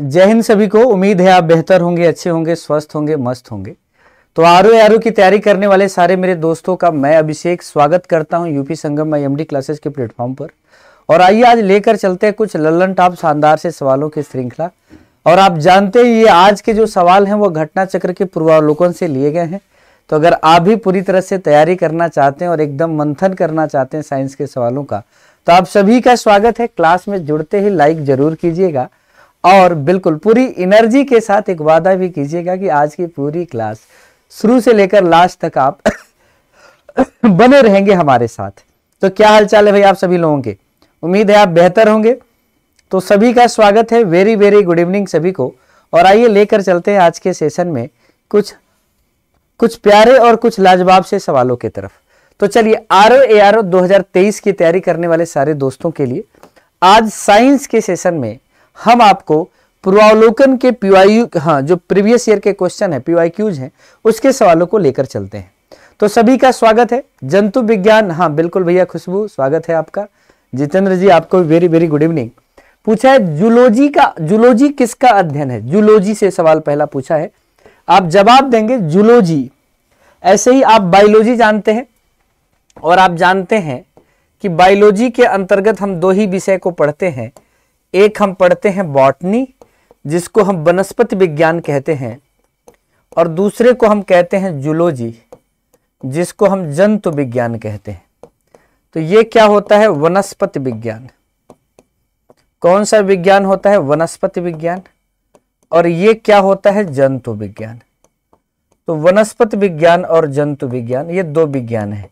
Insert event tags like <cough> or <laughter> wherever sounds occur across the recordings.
जय हिंद सभी को उम्मीद है आप बेहतर होंगे अच्छे होंगे स्वस्थ होंगे मस्त होंगे तो आर ओ आर ओ की तैयारी करने वाले सारे मेरे दोस्तों का मैं अभिषेक स्वागत करता हूं यूपी संगम में एमडी क्लासेस के प्लेटफॉर्म पर और आइए आज लेकर चलते हैं कुछ लल्लन टॉप शानदार से सवालों की श्रृंखला और आप जानते ही ये आज के जो सवाल हैं वो घटना चक्र के पूर्वावलोकन से लिए गए हैं तो अगर आप भी पूरी तरह से तैयारी करना चाहते हैं और एकदम मंथन करना चाहते हैं साइंस के सवालों का तो आप सभी का स्वागत है क्लास में जुड़ते ही लाइक जरूर कीजिएगा और बिल्कुल पूरी एनर्जी के साथ एक वादा भी कीजिएगा कि आज की पूरी क्लास शुरू से लेकर लास्ट तक आप <coughs> बने रहेंगे हमारे साथ तो क्या हालचाल है भाई आप सभी लोगों के उम्मीद है आप बेहतर होंगे तो सभी का स्वागत है वेरी वेरी गुड इवनिंग सभी को और आइए लेकर चलते हैं आज के सेशन में कुछ कुछ प्यारे और कुछ लाजवाब से सवालों की तरफ तो चलिए R O A R O दो की तैयारी करने वाले सारे दोस्तों के लिए आज साइंस के सेशन में हम आपको पूर्वावलोकन के पीवाई हाँ जो प्रीवियस ईयर के क्वेश्चन है क्यूज है उसके सवालों को लेकर चलते हैं तो सभी का स्वागत है जंतु विज्ञान हाँ बिल्कुल भैया खुशबू स्वागत है आपका जितेंद्र जी आपको वेरी वेरी गुड इवनिंग पूछा है जुलोजी का जुलोजी किसका अध्ययन है जुलोजी से सवाल पहला पूछा है आप जवाब देंगे जुलोजी ऐसे ही आप बायोलॉजी जानते हैं और आप जानते हैं कि बायोलॉजी के अंतर्गत हम दो ही विषय को पढ़ते हैं एक हम पढ़ते हैं बॉटनी जिसको हम वनस्पति विज्ञान कहते हैं और दूसरे को हम कहते हैं जुलोजी जिसको हम जंतु विज्ञान कहते हैं तो ये क्या होता है वनस्पति विज्ञान कौन सा विज्ञान होता है वनस्पति विज्ञान और ये क्या होता है जंतु विज्ञान तो वनस्पति विज्ञान और जंतु विज्ञान ये दो विज्ञान है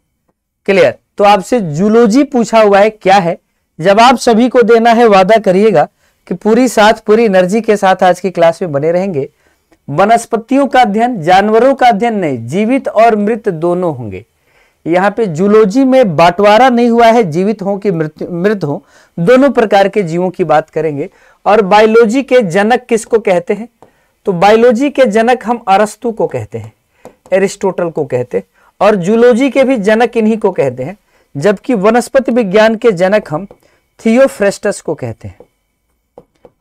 क्लियर तो आपसे जुलोजी पूछा हुआ है क्या है जब आप सभी को देना है वादा करिएगा कि पूरी साथ पूरी एनर्जी के साथ आज की क्लास में बने रहेंगे वनस्पतियों का अध्ययन जानवरों का अध्ययन नहीं जीवित और मृत दोनों होंगे यहाँ पे जूलॉजी में बांटवारा नहीं हुआ है जीवित हो कि मृत मृत हो दोनों प्रकार के जीवों की बात करेंगे और बायोलॉजी के जनक किसको कहते हैं तो बायोलॉजी के जनक हम अरस्तु को कहते हैं एरिस्टोटल को कहते हैं और जूलॉजी के भी जनक इन्हीं को कहते हैं जबकि वनस्पति विज्ञान के जनक हम थियोफ्रेस्टस को कहते हैं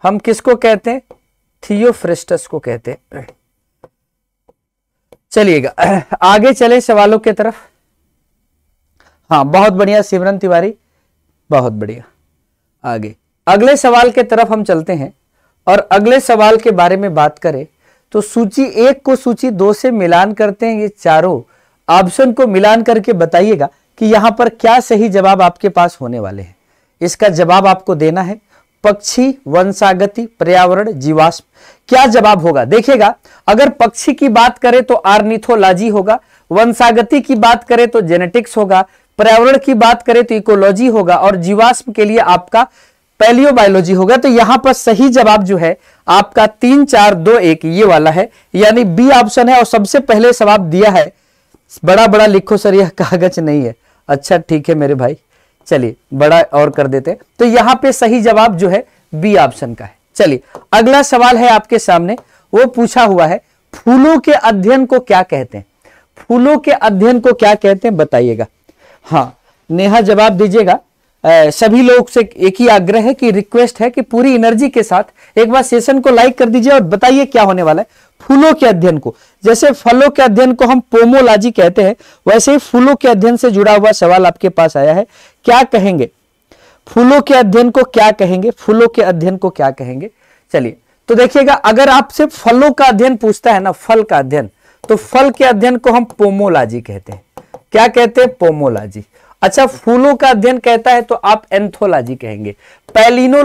हम किसको कहते हैं थियोफ्रेस्टस को कहते हैं चलिएगा आगे चले सवालों की तरफ हाँ बहुत बढ़िया सिमरन तिवारी बहुत बढ़िया आगे अगले सवाल के तरफ हम चलते हैं और अगले सवाल के बारे में बात करें तो सूची एक को सूची दो से मिलान करते हैं ये चारों ऑप्शन को मिलान करके बताइएगा कि यहां पर क्या सही जवाब आपके पास होने वाले हैं इसका जवाब आपको देना है पक्षी वंशागति पर्यावरण जीवाश्म क्या जवाब होगा देखेगा अगर पक्षी की बात करें तो आर्निथोलॉजी होगा वंशागति की बात करें तो जेनेटिक्स होगा पर्यावरण की बात करें तो इकोलॉजी होगा और जीवाश्म के लिए आपका पैलियोबायोलॉजी होगा तो यहां पर सही जवाब जो है आपका तीन चार दो एक ये वाला है यानी बी ऑप्शन है और सबसे पहले जवाब दिया है बड़ा बड़ा लिखो सर यह कागज नहीं है अच्छा ठीक है मेरे भाई चलिए बड़ा और कर देते तो यहां पे सही जवाब जो है बी ऑप्शन का है चलिए अगला सवाल है आपके सामने वो पूछा हुआ है फूलों के अध्ययन को क्या कहते हैं फूलों के अध्ययन को क्या कहते हैं बताइएगा हाँ नेहा जवाब दीजिएगा सभी लोग से एक ही आग्रह है कि रिक्वेस्ट है कि पूरी एनर्जी के साथ एक बार सेशन को लाइक कर दीजिए और बताइए क्या होने वाला है फूलों के अध्ययन को जैसे फलों के अध्ययन को हम पोमोलॉजी कहते हैं वैसे ही फूलों के अध्ययन से जुड़ा हुआ सवाल आपके पास आया है क्या कहेंगे फूलों के अध्ययन को क्या कहेंगे फूलों के अध्ययन को क्या कहेंगे चलिए तो देखिएगा अगर आपसे फलों का अध्ययन पूछता है ना फल का अध्ययन तो फल के अध्ययन को हम पोमोलॉजी कहते हैं क्या कहते हैं पोमोलॉजी अच्छा फूलों का अध्ययन कहता है तो आप एंथोलॉजी कहेंगे पैलिनो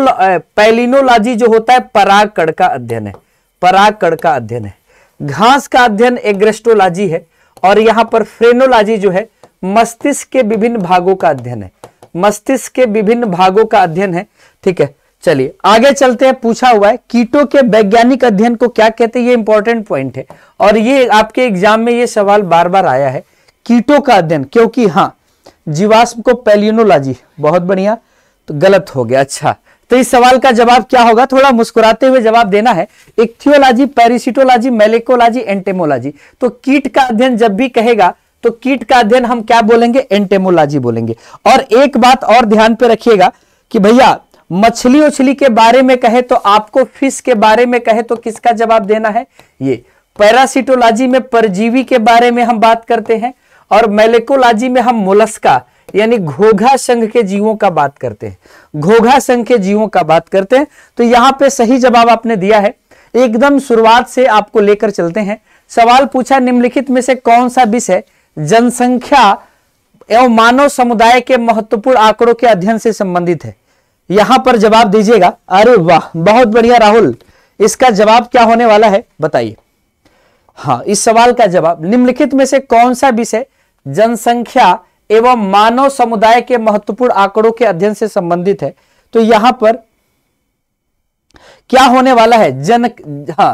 पैलिनोलॉजी जो होता है परागकण का अध्ययन है परागकण का अध्ययन है घास का अध्ययन एग्रेस्टोलॉजी है और यहां पर फ्रेनोलॉजी जो है मस्तिष्क के विभिन्न भागों का अध्ययन है मस्तिष्क के विभिन्न भागों का अध्ययन है ठीक है चलिए आगे चलते हैं पूछा हुआ है कीटों के वैज्ञानिक अध्ययन को क्या कहते हैं ये इंपॉर्टेंट पॉइंट है और ये आपके एग्जाम में ये सवाल बार बार आया है कीटों का अध्ययन क्योंकि हाँ जीवाश्म को पेलियोनोलॉजी बहुत बढ़िया तो गलत हो गया अच्छा तो इस सवाल का जवाब क्या होगा थोड़ा मुस्कुराते हुए जवाब देना है इक्थियोलॉजी पैरिसिटोलॉजी मेलेकोलॉजी एंटेमोलॉजी तो कीट का अध्ययन जब भी कहेगा तो कीट का अध्ययन हम क्या बोलेंगे एंटेमोलॉजी बोलेंगे और एक बात और ध्यान पे रखिएगा कि भैया मछली उछली के बारे में कहे तो आपको फिश के बारे में कहे तो किसका जवाब देना है ये पैरासिटोलॉजी में परजीवी के बारे में हम बात करते हैं और मेलेकोलॉजी में हम मोलस्का यानी घोघा संघ के जीवों का बात करते हैं घोघा संघ के जीवों का बात करते हैं तो यहां पे सही जवाब आपने दिया है एकदम शुरुआत से आपको लेकर चलते हैं सवाल पूछा निम्नलिखित में से कौन सा विषय जनसंख्या एवं मानव समुदाय के महत्वपूर्ण आंकड़ों के अध्ययन से संबंधित है यहां पर जवाब दीजिएगा अरे वाह बहुत बढ़िया राहुल इसका जवाब क्या होने वाला है बताइए हाँ इस सवाल का जवाब निम्नलिखित में से कौन सा विषय जनसंख्या एवं मानव समुदाय के महत्वपूर्ण आंकड़ों के अध्ययन से संबंधित है तो यहां पर क्या होने वाला है जन हाँ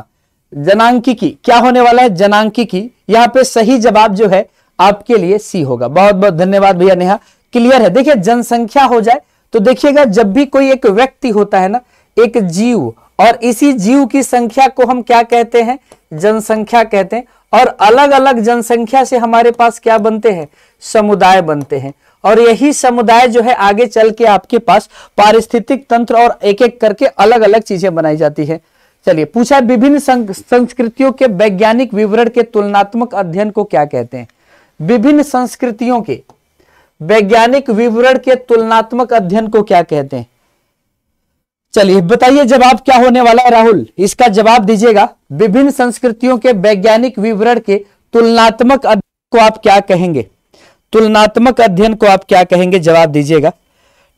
जनांकिकी क्या होने वाला है जनांकिकी यहां पे सही जवाब जो है आपके लिए सी होगा बहुत बहुत धन्यवाद भैया नेहा क्लियर है देखिए जनसंख्या हो जाए तो देखिएगा जब भी कोई एक व्यक्ति होता है ना एक जीव और इसी जीव की संख्या को हम क्या कहते हैं जनसंख्या कहते हैं और अलग अलग जनसंख्या से हमारे पास क्या बनते हैं समुदाय बनते हैं और यही समुदाय जो है आगे चल के आपके पास पारिस्थितिक तंत्र और एक एक करके अलग अलग चीजें बनाई जाती है चलिए पूछा विभिन्न संस्कृतियों के वैज्ञानिक विवरण के तुलनात्मक अध्ययन को क्या कहते हैं विभिन्न संस्कृतियों के वैज्ञानिक विवरण के तुलनात्मक अध्ययन को क्या कहते हैं चलिए बताइए जवाब क्या होने वाला है राहुल इसका जवाब दीजिएगा विभिन्न संस्कृतियों के वैज्ञानिक विवरण के तुलनात्मक अध्ययन को आप क्या कहेंगे तुलनात्मक अध्ययन को आप क्या कहेंगे जवाब दीजिएगा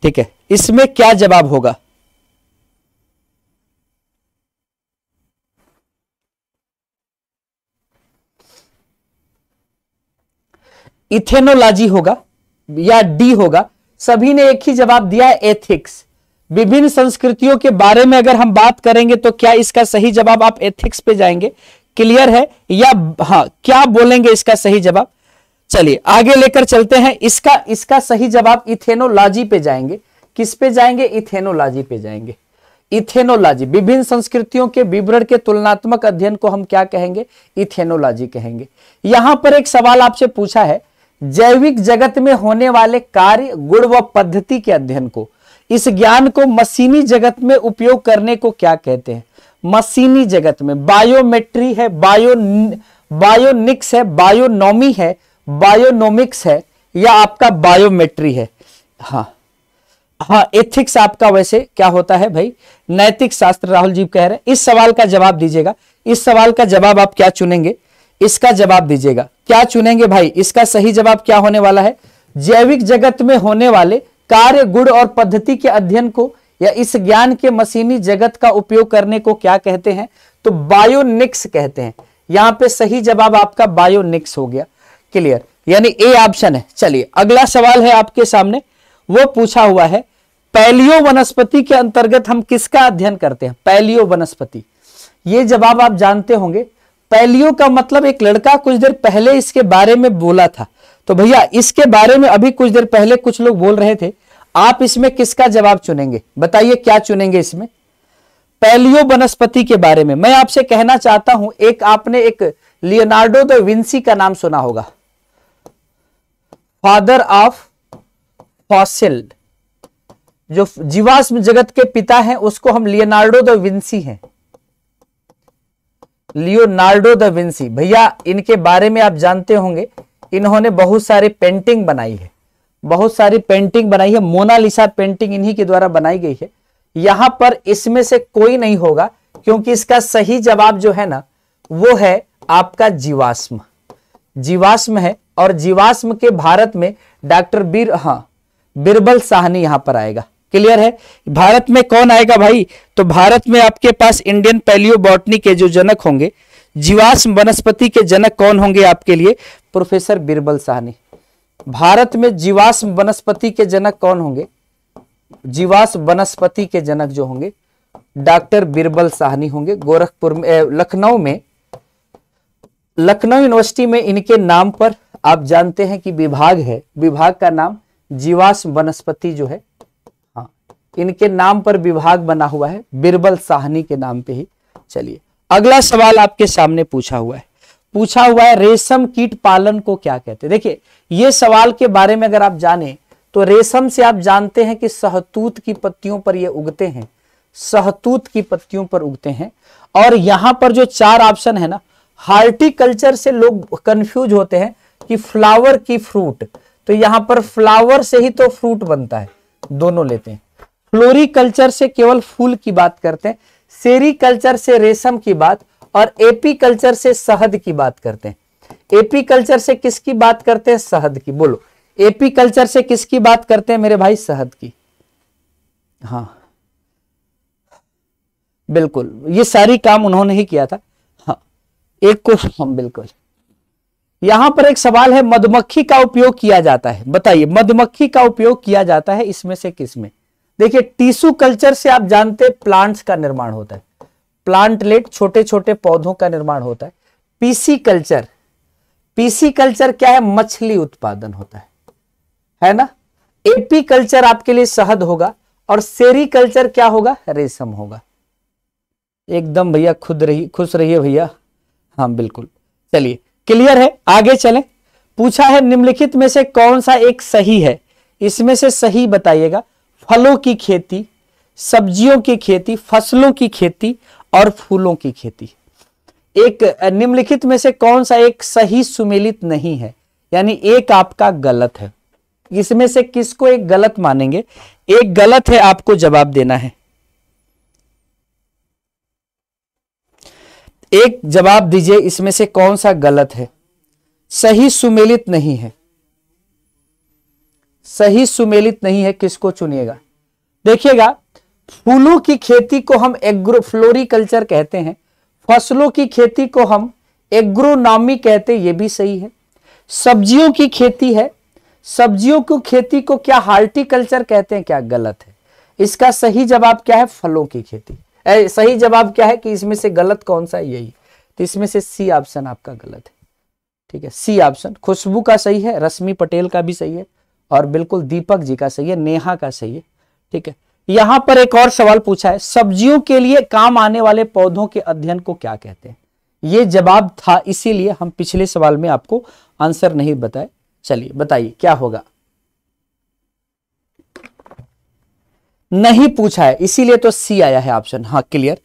ठीक है इसमें क्या जवाब होगा इथेनोलॉजी होगा या डी होगा सभी ने एक ही जवाब दिया एथिक्स विभिन्न संस्कृतियों के बारे में अगर हम बात करेंगे तो क्या इसका सही जवाब आप एथिक्स पे जाएंगे क्लियर है या हाँ क्या बोलेंगे इसका सही जवाब चलिए आगे लेकर चलते हैं इसका इसका सही जवाब इथेनोलॉजी पे जाएंगे किस पे जाएंगे इथेनोलॉजी पे जाएंगे इथेनोलॉजी विभिन्न संस्कृतियों के विवरण के तुलनात्मक अध्ययन को हम क्या कहेंगे इथेनोलॉजी कहेंगे यहां पर एक सवाल आपसे पूछा है जैविक जगत में होने वाले कार्य गुण व पद्धति के अध्ययन को इस ज्ञान को मशीनी जगत में उपयोग करने को क्या कहते हैं मशीनी जगत में बायोमेट्री है बायो बायोनिक्स है बायोनॉमी है बायोनोमिक्स है या आपका बायोमेट्री है हाँ हाँ एथिक्स आपका वैसे क्या होता है भाई नैतिक शास्त्र राहुल जी कह रहे हैं इस सवाल का जवाब दीजिएगा इस सवाल का जवाब आप क्या चुनेंगे इसका जवाब दीजिएगा क्या चुनेंगे भाई इसका सही जवाब क्या होने वाला है जैविक जगत में होने वाले कार्य गुण और पद्धति के अध्ययन को या इस ज्ञान के मशीनी जगत का उपयोग करने को क्या कहते हैं तो बायोनिक्स कहते हैं यहां पे सही जवाब आपका बायोनिक्स हो गया क्लियर यानी ए ऑप्शन है चलिए अगला सवाल है आपके सामने वो पूछा हुआ है पैलियो वनस्पति के अंतर्गत हम किसका अध्ययन करते हैं पैलियो वनस्पति ये जवाब आप जानते होंगे पैलियो का मतलब एक लड़का कुछ देर पहले इसके बारे में बोला था तो भैया इसके बारे में अभी कुछ देर पहले कुछ लोग बोल रहे थे आप इसमें किसका जवाब चुनेंगे बताइए क्या चुनेंगे इसमें पैलियो वनस्पति के बारे में मैं आपसे कहना चाहता हूं एक आपने एक लियोनार्डो द विंसी का नाम सुना होगा फादर ऑफ फॉसिल जो जीवाश्म जगत के पिता हैं उसको हम लियोनार्डो द विंसी हैं लियोनार्डो द विंसी भैया इनके बारे में आप जानते होंगे इन्होंने बहुत सारे पेंटिंग बनाई है बहुत सारी पेंटिंग बनाई है मोनालिसा पेंटिंग इन्हीं के द्वारा बनाई गई है यहां पर इसमें से कोई नहीं होगा क्योंकि इसका सही जवाब जो है ना वो है आपका जीवाश्म जीवाश्म है और जीवाश्म के भारत में डॉक्टर बीर हाँ बीरबल साहनी यहां पर आएगा क्लियर है भारत में कौन आएगा भाई तो भारत में आपके पास इंडियन पैलियो बॉटनी के जो जनक होंगे जीवाश्म वनस्पति के जनक कौन होंगे आपके लिए प्रोफेसर बीरबल साहनी भारत में जीवाश्म वनस्पति के जनक कौन होंगे जीवाश्म वनस्पति के जनक जो होंगे डॉक्टर बीरबल साहनी होंगे गोरखपुर में लखनऊ में लखनऊ यूनिवर्सिटी में इनके नाम पर आप जानते हैं कि विभाग है विभाग का नाम जीवाश्म वनस्पति जो है हाँ इनके नाम पर विभाग बना हुआ है बीरबल साहनी के नाम पे ही चलिए अगला सवाल आपके सामने पूछा हुआ है पूछा हुआ है रेशम कीट पालन को क्या कहते हैं देखिए ये सवाल के बारे में अगर आप जाने तो रेशम से आप जानते हैं कि सहतूत की पत्तियों पर ये उगते हैं सहतूत की पत्तियों पर उगते हैं और यहां पर जो चार ऑप्शन है ना हार्टिकल्चर से लोग कंफ्यूज होते हैं कि फ्लावर की फ्रूट तो यहां पर फ्लावर से ही तो फ्रूट बनता है दोनों लेते हैं फ्लोरिकल्चर से केवल फूल की बात करते हैं सेरीकल्चर से रेशम की बात और एपी कल्चर से शहद की बात करते हैं एपी कल्चर से किसकी बात करते हैं शहद की बोलो एपी कल्चर से किसकी बात करते हैं मेरे भाई शहद की हाँ बिल्कुल ये सारी काम उन्होंने ही किया था हाँ एक क्वेश्चन हम बिल्कुल यहां पर एक सवाल है मधुमक्खी का उपयोग किया जाता है बताइए मधुमक्खी का उपयोग किया जाता है इसमें से किसमें देखिए टिश्यू कल्चर से आप जानते हैं प्लांट्स का निर्माण होता है प्लांटलेट छोटे छोटे पौधों का निर्माण होता है पीसी कल्चर पीसी कल्चर क्या है मछली उत्पादन होता है है ना एपी कल्चर आपके लिए शहद होगा और सेरी कल्चर क्या होगा रेशम होगा एकदम भैया खुद रही खुश रहिए भैया हाँ बिल्कुल चलिए क्लियर है आगे चलें पूछा है निम्नलिखित में से कौन सा एक सही है इसमें से सही बताइएगा फलों की खेती सब्जियों की खेती फसलों की खेती और फूलों की खेती एक निम्नलिखित में से कौन सा एक सही सुमेलित नहीं है यानी एक आपका गलत है इसमें से किसको एक गलत मानेंगे एक गलत है आपको जवाब देना है एक जवाब दीजिए इसमें से कौन सा गलत है सही सुमेलित नहीं है सही सुमेलित नहीं है किसको चुनिएगा देखिएगा फूलों की खेती को हम एग्रो फ्लोरिकल्चर कहते हैं फसलों की खेती को हम एग्रोनॉमी कहते हैं यह भी सही है सब्जियों की खेती है सब्जियों की खेती को क्या हार्टिकल्चर कहते हैं क्या गलत है इसका सही जवाब क्या है फलों की खेती ए, सही जवाब क्या है कि इसमें से गलत कौन सा है यही तो इसमें से सी ऑप्शन आपका गलत है ठीक है सी ऑप्शन खुशबू का सही है रश्मि पटेल का भी सही है और बिल्कुल दीपक जी का सही है नेहा का सही है ठीक है यहां पर एक और सवाल पूछा है सब्जियों के लिए काम आने वाले पौधों के अध्ययन को क्या कहते हैं ये जवाब था इसीलिए हम पिछले सवाल में आपको आंसर नहीं बताए चलिए बताइए क्या होगा नहीं पूछा है इसीलिए तो सी आया है ऑप्शन हाँ क्लियर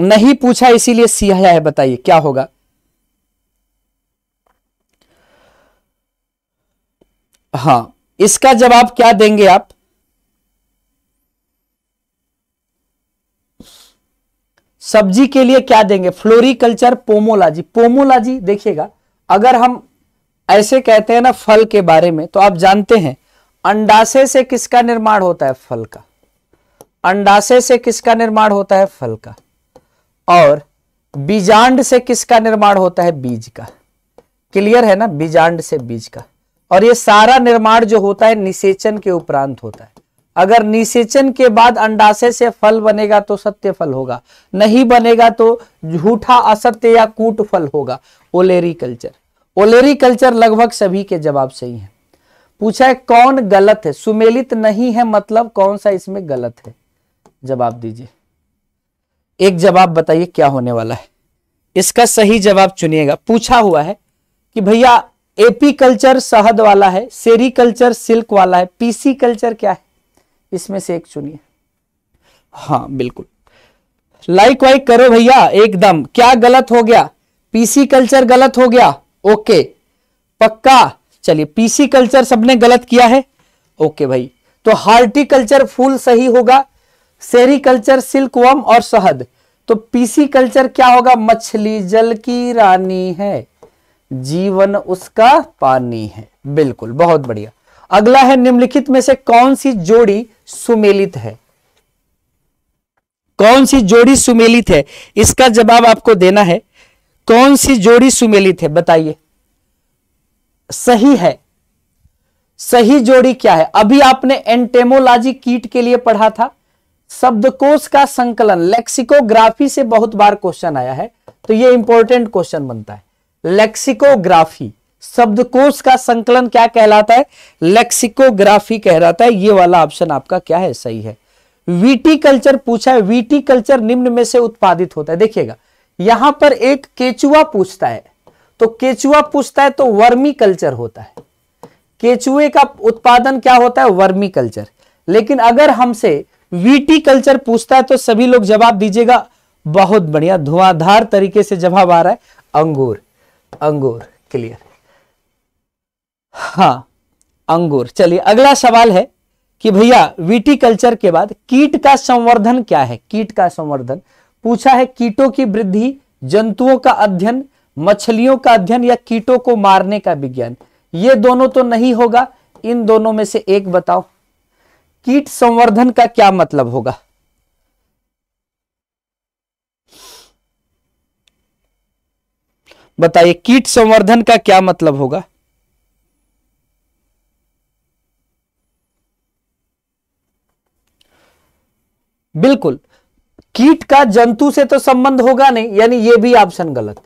नहीं पूछा इसीलिए सी आया है बताइए क्या होगा हाँ इसका जवाब क्या देंगे आप सब्जी के लिए क्या देंगे फ्लोरिकल्चर पोमोलॉजी पोमोलॉजी देखिएगा अगर हम ऐसे कहते हैं ना फल के बारे में तो आप जानते हैं अंडाशय से किसका निर्माण होता है फल का अंडाशय से किसका निर्माण होता है फल का और बीजांड से किसका निर्माण होता है बीज का क्लियर है ना बीजांड से बीज का और ये सारा निर्माण जो होता है निषेचन के उपरांत होता है अगर निषेचन के बाद अंडाशय से फल बनेगा तो सत्य फल होगा नहीं बनेगा तो झूठा असत्य या कूट फल होगा ओलेरी कल्चर ओलेरी कल्चर लगभग सभी के जवाब सही है पूछा है कौन गलत है सुमेलित नहीं है मतलब कौन सा इसमें गलत है जवाब दीजिए एक जवाब बताइए क्या होने वाला है इसका सही जवाब चुनिएगा पूछा हुआ है कि भैया एपी कल्चर शहद वाला है सेरी कल्चर सिल्क वाला है पीसी कल्चर क्या है इसमें से एक चुनिए हाँ बिल्कुल लाइक वाइक करो भैया एकदम क्या गलत हो गया पीसी कल्चर गलत हो गया ओके पक्का चलिए पीसी कल्चर सबने गलत किया है ओके भाई तो हार्टिकल्चर फूल सही होगा सेरिकल्चर वम और शहद तो पीसी कल्चर क्या होगा मछली जल की रानी है जीवन उसका पानी है बिल्कुल बहुत बढ़िया अगला है निम्नलिखित में से कौन सी जोड़ी सुमेलित है कौन सी जोड़ी सुमेलित है इसका जवाब आपको देना है कौन सी जोड़ी सुमेलित है बताइए सही है सही जोड़ी क्या है अभी आपने एंटेमोलॉजी कीट के लिए पढ़ा था शब्दकोश का संकलन लेक्सिकोग्राफी से बहुत बार क्वेश्चन आया है तो ये इंपॉर्टेंट क्वेश्चन बनता है लेक्सिकोग्राफी शब्दकोश का संकलन क्या कहलाता है लेक्सिकोग्राफी कहलाता है ये वाला ऑप्शन आपका क्या है सही है वीटीकल्चर पूछा है वीटीकल्चर निम्न में से उत्पादित होता है देखिएगा यहां पर एक केचुआ पूछता है तो केचुआ पूछता है तो वर्मी कल्चर होता है केचुए का उत्पादन क्या होता है वर्मी कल्चर लेकिन अगर हमसे वीटी कल्चर पूछता है तो सभी लोग जवाब दीजिएगा बहुत बढ़िया धुआंधार तरीके से जवाब आ रहा है अंगूर अंगूर क्लियर हाँ अंगूर चलिए अगला सवाल है कि भैया वीटी कल्चर के बाद कीट का संवर्धन क्या है कीट का संवर्धन पूछा है कीटों की वृद्धि जंतुओं का अध्ययन मछलियों का अध्ययन या कीटों को मारने का विज्ञान ये दोनों तो नहीं होगा इन दोनों में से एक बताओ कीट संवर्धन का क्या मतलब होगा बताइए कीट संवर्धन का क्या मतलब होगा बिल्कुल कीट का जंतु से तो संबंध होगा नहीं यानी यह भी ऑप्शन गलत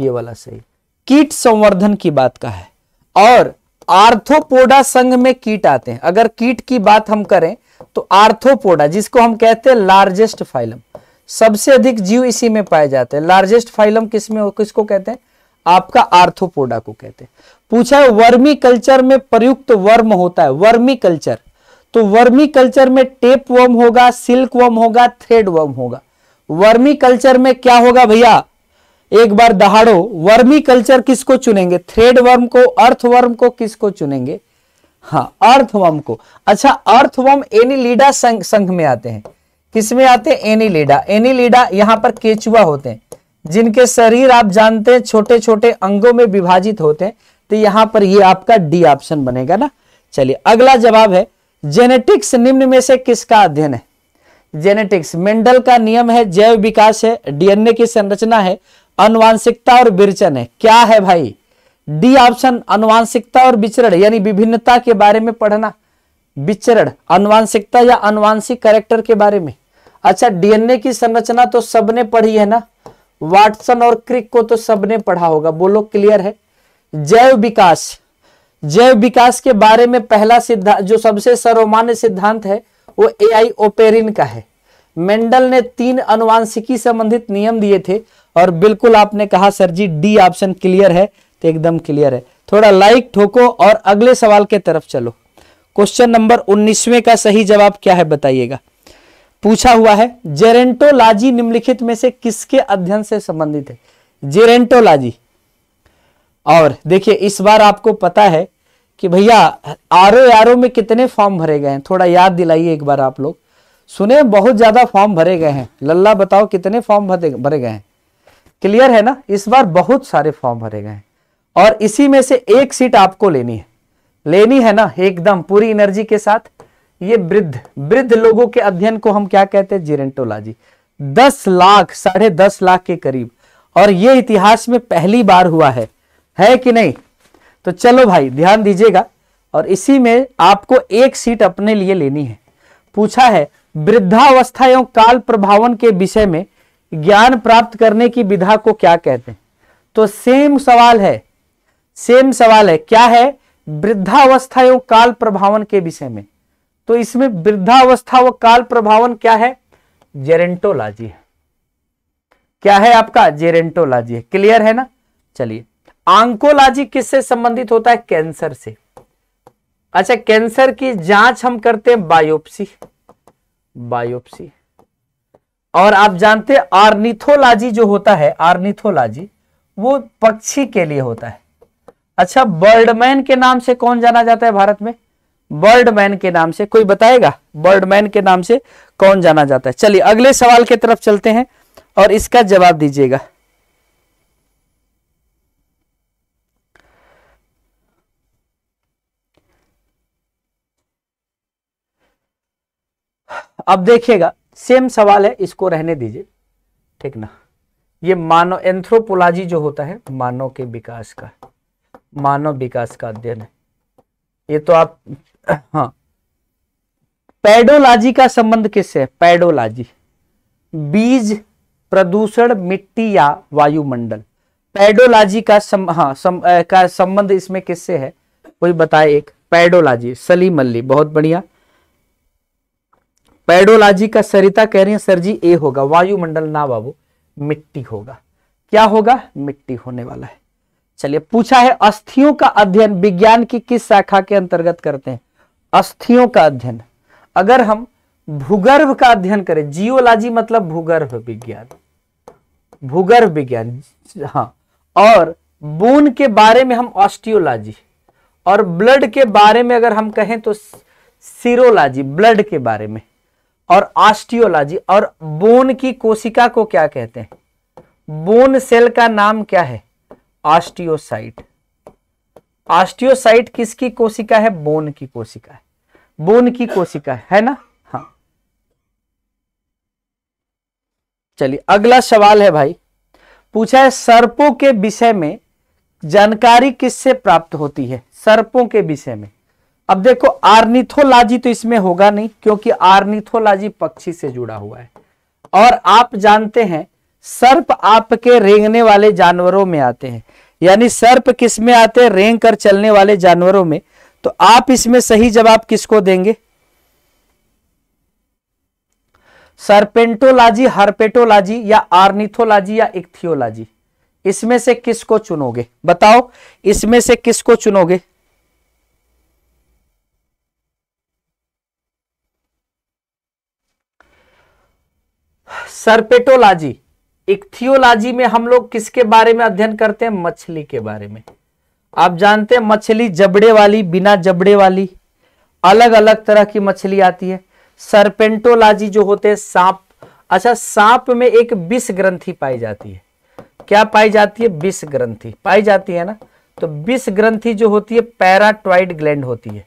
ये वाला सही कीट संवर्धन की बात का है और आर्थोपोडा संघ में कीट आते हैं अगर कीट की बात हम करें तो आर्थोपोडा जिसको हम कहते हैं लार्जेस्ट फाइलम सबसे अधिक जीव इसी में पाए जाते हैं लार्जेस्ट फाइलम किसमें किसको कहते हैं आपका आर्थोपोडा को कहते हैं पूछा है वर्मी कल्चर में प्रयुक्त वर्म होता है वर्मी कल्चर तो वर्मी कल्चर में टेप वर्म होगा सिल्क वर्म होगा थ्रेड वर्म होगा वर्मी कल्चर में क्या होगा भैया एक बार दहाड़ो वर्मी कल्चर किसको चुनेंगे थ्रेड वर्म को अर्थ वर्म को किसको चुनेंगे हाँ अर्थ वर्म को अच्छा अर्थ वर्म एनिलीडा संघ संघ में आते हैं किसमें आते हैं एनिलीडा एनिलीडा यहां पर केचुआ होते हैं जिनके शरीर आप जानते हैं छोटे छोटे अंगों में विभाजित होते हैं तो यहां पर ये आपका डी ऑप्शन बनेगा ना चलिए अगला जवाब है जेनेटिक्स निम्न में से किसका अध्ययन है जेनेटिक्स मेंडल का नियम है जैव विकास है डीएनए की संरचना है अनुवांशिकता और विरचन है क्या है भाई डी ऑप्शन अनुवांशिकता और विचरण यानी विभिन्नता के बारे में पढ़ना विचरण अनुवांशिकता या अनुवांशिक कैरेक्टर के बारे में अच्छा डीएनए की संरचना तो सबने पढ़ी है ना वाटसन और क्रिक को तो सबने पढ़ा होगा बोलो क्लियर है जैव विकास जैव विकास के बारे में पहला सिद्धांत जो सबसे सर्वमान्य सिद्धांत है वो ए आई ओपेरिन का है मेंडल ने तीन अनुवांशिकी संबंधित नियम दिए थे और बिल्कुल आपने कहा sir ji D option clear है तो एकदम क्लियर है थोड़ा लाइक ठोको और अगले सवाल के तरफ चलो क्वेश्चन नंबर उन्नीसवे का सही जवाब क्या है बताइएगा पूछा हुआ है जेरेंटोलॉजी निम्नलिखित में से किसके अध्ययन से संबंधित है जेरेंटोलॉजी और देखिए इस बार आपको पता है कि भैया आरओ आरओ में कितने फॉर्म भरे गए हैं थोड़ा याद दिलाइए एक बार आप लोग सुने बहुत ज्यादा फॉर्म भरे गए हैं लल्ला बताओ कितने फॉर्म भरे गए हैं क्लियर है ना इस बार बहुत सारे फॉर्म भरे गए हैं और इसी में से एक सीट आपको लेनी है लेनी है ना एकदम पूरी एनर्जी के साथ ये वृद्ध वृद्ध लोगों के अध्ययन को हम क्या कहते हैं जेरेंटोलॉजी दस लाख साढ़े दस लाख के करीब और ये इतिहास में पहली बार हुआ है है कि नहीं तो चलो भाई ध्यान दीजिएगा और इसी में आपको एक सीट अपने लिए लेनी है पूछा है वृद्धावस्था एवं काल प्रभावन के विषय में ज्ञान प्राप्त करने की विधा को क्या कहते हैं तो सेम सवाल है सेम सवाल है क्या है वृद्धावस्था एवं काल प्रभावन के विषय में तो इसमें वृद्धावस्था व काल प्रभावन क्या है जेरेंटोलॉजी है क्या है आपका जेरेंटोलॉजी है क्लियर है ना चलिए आंकोलॉजी किससे संबंधित होता है कैंसर से अच्छा कैंसर की जांच हम करते हैं बायोप्सी बायोप्सी और आप जानते हैं आर्निथोलॉजी जो होता है आर्निथोलॉजी वो पक्षी के लिए होता है अच्छा बर्डमैन के नाम से कौन जाना जाता है भारत में बर्डमैन के नाम से कोई बताएगा बर्डमैन के नाम से कौन जाना जाता है चलिए अगले सवाल की तरफ चलते हैं और इसका जवाब दीजिएगा अब देखिएगा सेम सवाल है इसको रहने दीजिए ठीक ना ये मानव एंथ्रोपोलॉजी जो होता है मानव के विकास का मानव विकास का अध्ययन है ये तो आप हाँ पैडोलॉजी का संबंध किससे है पैडोलॉजी बीज प्रदूषण मिट्टी या वायुमंडल पैडोलॉजी का सम, हाँ, सम, आ, का संबंध इसमें किससे है कोई बताए एक पैडोलॉजी सलीम अली बहुत बढ़िया पैडोलॉजी का सरिता कह रही है सर जी ए होगा वायुमंडल ना बाबू मिट्टी होगा क्या होगा मिट्टी होने वाला है चलिए पूछा है अस्थियों का अध्ययन विज्ञान की किस शाखा के अंतर्गत करते हैं अस्थियों का अध्ययन अगर हम भूगर्भ का अध्ययन करें जियोलॉजी मतलब भूगर्भ विज्ञान भूगर्भ विज्ञान हाँ और बोन के बारे में हम ऑस्टियोलॉजी और ब्लड के बारे में अगर हम कहें तो सीरोलॉजी ब्लड के बारे में और ऑस्टियोलॉजी और बोन की कोशिका को क्या कहते हैं बोन सेल का नाम क्या है ऑस्टियोसाइट ऑस्टियोसाइट किसकी कोशिका है बोन की कोशिका है बोन की कोशिका है, ना हाँ चलिए अगला सवाल है भाई पूछा है सर्पों के विषय में जानकारी किससे प्राप्त होती है सर्पों के विषय में अब देखो आर्निथोलॉजी तो इसमें होगा नहीं क्योंकि आर्निथोलॉजी पक्षी से जुड़ा हुआ है और आप जानते हैं सर्प आपके रेंगने वाले जानवरों में आते हैं यानी सर्प किस में आते हैं रेंग कर चलने वाले जानवरों में तो आप इसमें सही जवाब किसको देंगे सरपेंटोलॉजी हर्पेटोलॉजी या आर्निथोलॉजी या इक्थियोलॉजी इसमें से किसको चुनोगे बताओ इसमें से किसको चुनोगे सरपेटोलॉजी इक्थियोलॉजी में हम लोग किसके बारे में अध्ययन करते हैं मछली के बारे में आप जानते हैं मछली जबड़े वाली बिना जबड़े वाली अलग अलग तरह की मछली आती है सरपेंटोलाजी जो होते हैं सांप अच्छा सांप में एक विष ग्रंथि पाई जाती है क्या पाई जाती है विष ग्रंथि पाई जाती है ना तो विष ग्रंथि जो होती है पैराटॉइड ग्लैंड होती है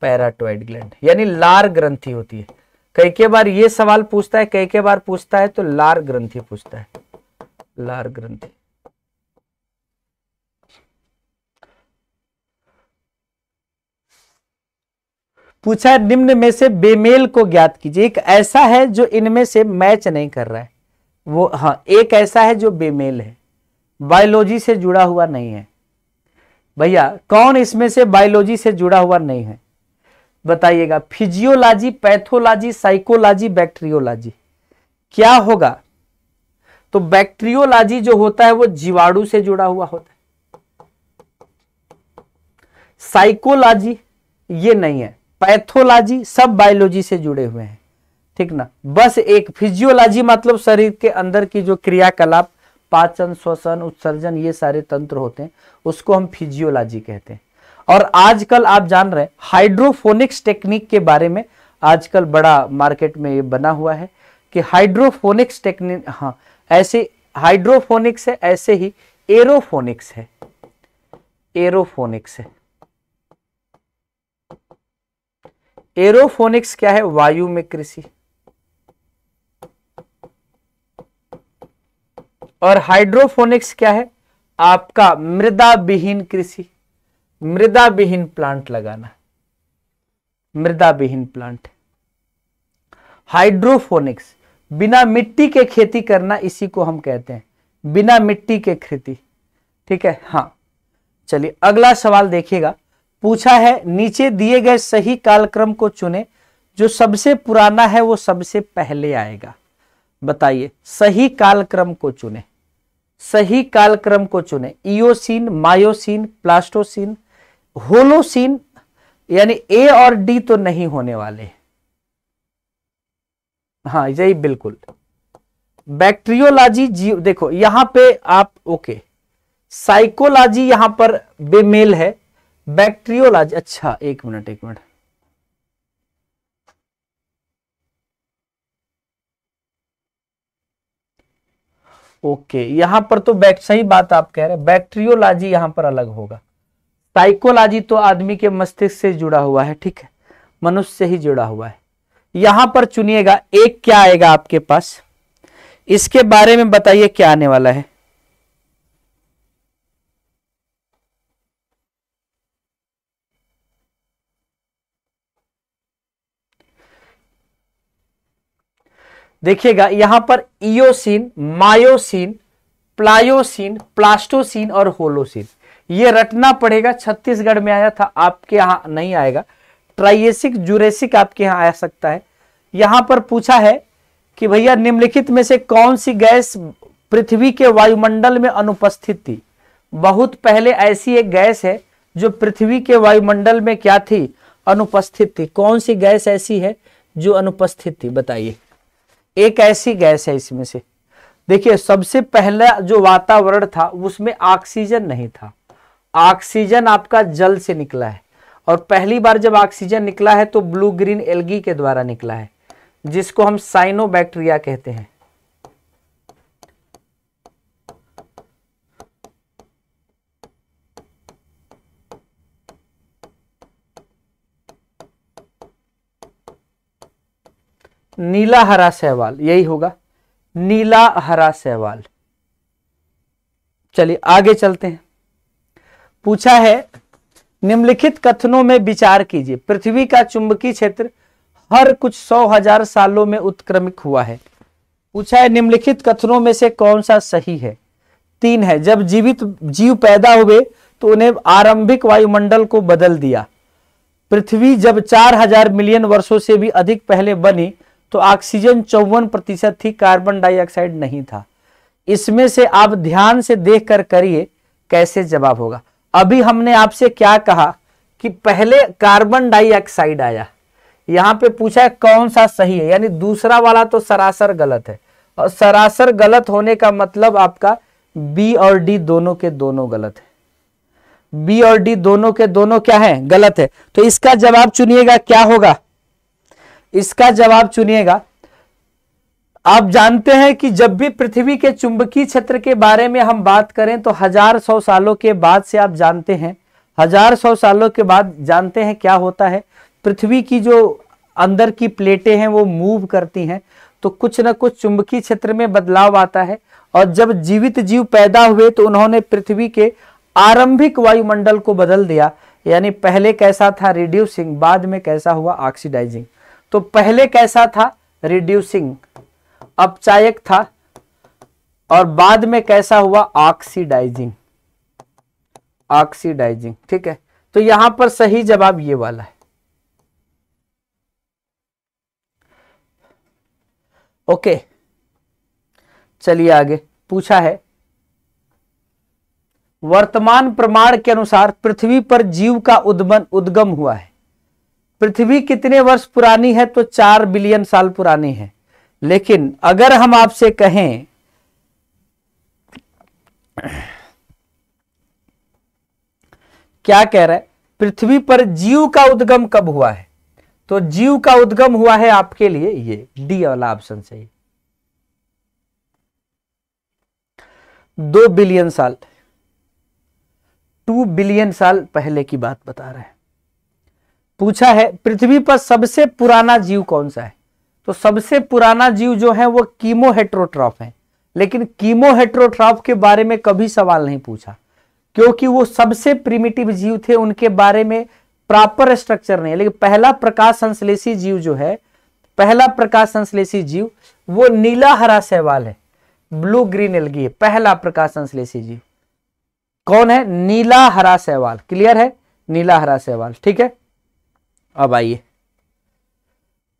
पैराटॉइड ग्लैंड यानी लार ग्रंथि होती है कई के बार ये सवाल पूछता है कई के बार पूछता है तो लार ग्रंथि पूछता है लार ग्रंथि पूछा है निम्न में से बेमेल को ज्ञात कीजिए एक ऐसा है जो इनमें से मैच नहीं कर रहा है वो हाँ एक ऐसा है जो बेमेल है बायोलॉजी से जुड़ा हुआ नहीं है भैया कौन इसमें से बायोलॉजी से जुड़ा हुआ नहीं है बताइएगा फिजियोलॉजी पैथोलॉजी साइकोलॉजी बैक्टीरियोलॉजी क्या होगा तो बैक्टीरियोलॉजी जो होता है वो जीवाणु से जुड़ा हुआ होता है साइकोलॉजी ये नहीं है पैथोलॉजी सब बायोलॉजी से जुड़े हुए हैं ठीक ना बस एक फिजियोलॉजी मतलब शरीर के अंदर की जो क्रियाकलाप पाचन श्वसन उत्सर्जन ये सारे तंत्र होते हैं उसको हम फिजियोलॉजी कहते हैं और आजकल आप जान रहे हैं हाइड्रोफोनिक्स टेक्निक के बारे में आजकल बड़ा मार्केट में ये बना हुआ है कि हाइड्रोफोनिक्स टेक्निक हाँ ऐसे हाइड्रोफोनिक्स है ऐसे ही एरोफोनिक्स है एरोफोनिक्स है एरोफोनिक्स क्या है वायु में कृषि और हाइड्रोफोनिक्स क्या है आपका मृदा विहीन कृषि मृदा विहीन प्लांट लगाना मृदा विहीन प्लांट हाइड्रोफोनिक्स बिना मिट्टी के खेती करना इसी को हम कहते हैं बिना मिट्टी के खेती ठीक है हां चलिए अगला सवाल देखिएगा पूछा है नीचे दिए गए सही कालक्रम को चुने जो सबसे पुराना है वो सबसे पहले आएगा बताइए सही कालक्रम को चुने सही कालक्रम को चुने ईओसीन मायोसीन प्लास्टोसीन होलोसीन यानी ए और डी तो नहीं होने वाले हाँ यही बिल्कुल बैक्टीरियोलॉजी जीव देखो यहां पे आप ओके साइकोलॉजी यहां पर बेमेल है बैक्टीरियोलॉजी अच्छा एक मिनट एक मिनट ओके यहां पर तो बैक सही बात आप कह रहे हैं बैक्टीरियोलॉजी यहां पर अलग होगा साइकोलॉजी तो आदमी के मस्तिष्क से जुड़ा हुआ है ठीक है मनुष्य से ही जुड़ा हुआ है यहां पर चुनिएगा एक क्या आएगा आपके पास इसके बारे में बताइए क्या आने वाला है देखिएगा यहां पर इोसिन मायोसिन प्लायोसिन प्लास्टोसिन और होलोसिन ये रटना पड़ेगा छत्तीसगढ़ में आया था आपके यहाँ नहीं आएगा ट्राइएसिक जुरेसिक आपके यहाँ आ सकता है यहां पर पूछा है कि भैया निम्नलिखित में से कौन सी गैस पृथ्वी के वायुमंडल में अनुपस्थित थी बहुत पहले ऐसी एक गैस है जो पृथ्वी के वायुमंडल में क्या थी अनुपस्थित थी कौन सी गैस ऐसी है जो अनुपस्थित थी बताइए एक ऐसी गैस है इसमें से देखिए सबसे पहला जो वातावरण था उसमें ऑक्सीजन नहीं था ऑक्सीजन आपका जल से निकला है और पहली बार जब ऑक्सीजन निकला है तो ब्लू ग्रीन एलगी के द्वारा निकला है जिसको हम साइनोबैक्टीरिया कहते हैं नीला हरा सहवाल यही होगा नीला हरा सहवाल चलिए आगे चलते हैं पूछा है निम्नलिखित कथनों में विचार कीजिए पृथ्वी का चुंबकीय क्षेत्र हर कुछ सौ हजार सालों में उत्क्रमिक हुआ है पूछा है निम्नलिखित कथनों में से कौन सा सही है तीन है जब जीवित जीव पैदा हुए तो उन्हें आरंभिक वायुमंडल को बदल दिया पृथ्वी जब चार हजार मिलियन वर्षों से भी अधिक पहले बनी तो ऑक्सीजन चौवन प्रतिशत थी कार्बन डाइऑक्साइड नहीं था इसमें से आप ध्यान से देख कर करिए कैसे जवाब होगा अभी हमने आपसे क्या कहा कि पहले कार्बन डाइऑक्साइड आया यहां पे पूछा है कौन सा सही है यानी दूसरा वाला तो सरासर गलत है और सरासर गलत होने का मतलब आपका बी और डी दोनों के दोनों गलत है बी और डी दोनों के दोनों क्या है गलत है तो इसका जवाब चुनिएगा क्या होगा इसका जवाब चुनिएगा आप जानते हैं कि जब भी पृथ्वी के चुंबकीय क्षेत्र के बारे में हम बात करें तो हजार सौ सालों के बाद से आप जानते हैं हजार सौ सालों के बाद जानते हैं क्या होता है पृथ्वी की जो अंदर की प्लेटें हैं वो मूव करती हैं तो कुछ ना कुछ चुंबकीय क्षेत्र में बदलाव आता है और जब जीवित जीव पैदा हुए तो उन्होंने पृथ्वी के आरंभिक वायुमंडल को बदल दिया यानी पहले कैसा था रिड्यूसिंग बाद में कैसा हुआ ऑक्सीडाइजिंग तो पहले कैसा था रिड्यूसिंग अपचायक था और बाद में कैसा हुआ ऑक्सीडाइजिंग ऑक्सीडाइजिंग ठीक है तो यहां पर सही जवाब ये वाला है ओके चलिए आगे पूछा है वर्तमान प्रमाण के अनुसार पृथ्वी पर जीव का उद्गम हुआ है पृथ्वी कितने वर्ष पुरानी है तो चार बिलियन साल पुरानी है लेकिन अगर हम आपसे कहें क्या कह रहे हैं पृथ्वी पर जीव का उद्गम कब हुआ है तो जीव का उद्गम हुआ है आपके लिए ये डी वाला ऑप्शन सही दो बिलियन साल टू बिलियन साल पहले की बात बता रहे हैं पूछा है पृथ्वी पर सबसे पुराना जीव कौन सा है तो सबसे पुराना जीव जो है वो कीमोहेट्रोट्रॉफ है लेकिन कीमोहेट्रोट्रॉफ के बारे में कभी सवाल नहीं पूछा क्योंकि वो सबसे प्रिमिटिव जीव थे उनके बारे में प्रॉपर स्ट्रक्चर नहीं लेकिन पहला प्रकाश संश्लेषी जीव जो है पहला प्रकाश संश्लेषी जीव वो नीला हरा सहवाल है ब्लू ग्रीन एलगी है पहला प्रकाश संश्लेषी जीव कौन है नीला हरा सहवाल क्लियर है नीला हरा सहवाल ठीक है अब आइए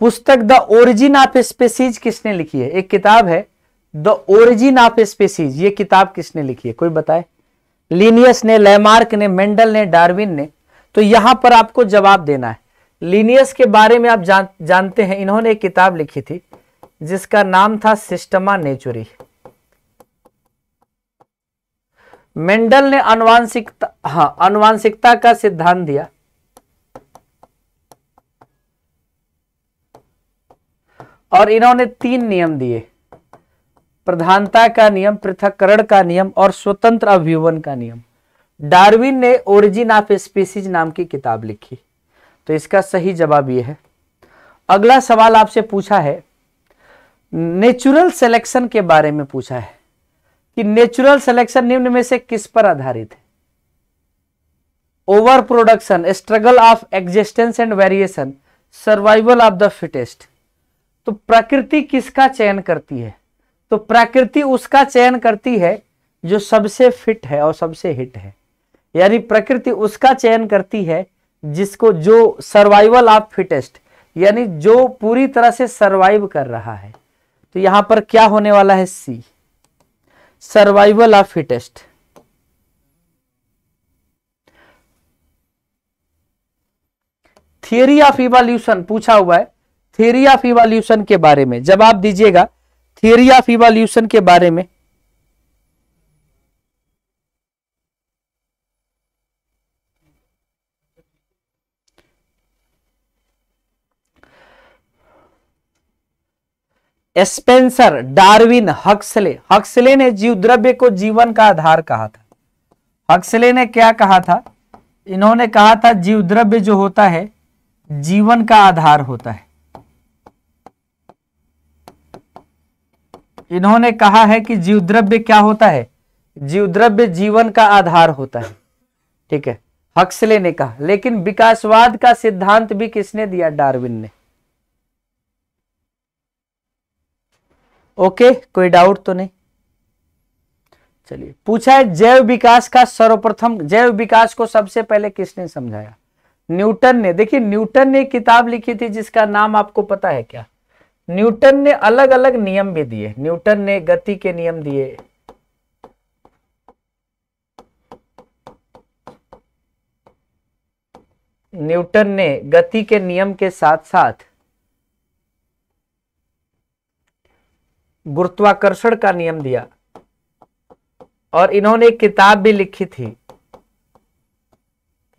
पुस्तक द ओरिजिन ऑफ स्पेसीज किसने लिखी है एक किताब है द ओरिजिन ऑफ स्पेसीज ये किताब किसने लिखी है कोई बताए लीनियस ने लेमार्क ने मेंडल ने डार्विन ने तो यहां पर आपको जवाब देना है लीनियस के बारे में आप जान, जानते हैं इन्होंने एक किताब लिखी थी जिसका नाम था सिस्टमा नेचुरी मेंडल ने अनुवांशिकता हाँ अनुवांशिकता का सिद्धांत दिया और इन्होंने तीन नियम दिए प्रधानता का नियम पृथककरण का नियम और स्वतंत्र अभिवन का नियम डार्विन ने ओरिजिन ऑफ स्पीसीज नाम की किताब लिखी तो इसका सही जवाब यह है अगला सवाल आपसे पूछा है नेचुरल सिलेक्शन के बारे में पूछा है कि नेचुरल सिलेक्शन निम्न में से किस पर आधारित है overproduction struggle of existence and variation survival of the fittest तो प्रकृति किसका चयन करती है तो प्रकृति उसका चयन करती है जो सबसे फिट है और सबसे हिट है यानी प्रकृति उसका चयन करती है जिसको जो सर्वाइवल ऑफ फिटेस्ट यानी जो पूरी तरह से सर्वाइव कर रहा है तो यहां पर क्या होने वाला है C survival of fittest theory of evolution पूछा हुआ है थियरी ऑफ इवोल्यूशन के बारे में जवाब दीजिएगा थियरी ऑफ इवोल्यूशन के बारे में स्पेंसर डार्विन हक्सले हक्सले ने जीव द्रव्य को जीवन का आधार कहा था हक्सले ने क्या कहा था इन्होंने कहा था जीव द्रव्य जो होता है जीवन का आधार होता है इन्होंने कहा है कि जीव द्रव्य क्या होता है जीव द्रव्य जीवन का आधार होता है ठीक है हक्सले ने कहा लेकिन विकासवाद का सिद्धांत भी किसने दिया डार्विन ने ओके कोई डाउट तो नहीं चलिए पूछा है जैव विकास का सर्वप्रथम जैव विकास को सबसे पहले किसने समझाया न्यूटन ने देखिए न्यूटन ने किताब लिखी थी जिसका नाम आपको पता है क्या न्यूटन ने अलग अलग नियम भी दिए न्यूटन ने गति के नियम दिए न्यूटन ने गति के नियम के साथ साथ गुरुत्वाकर्षण का नियम दिया और इन्होंने एक किताब भी लिखी थी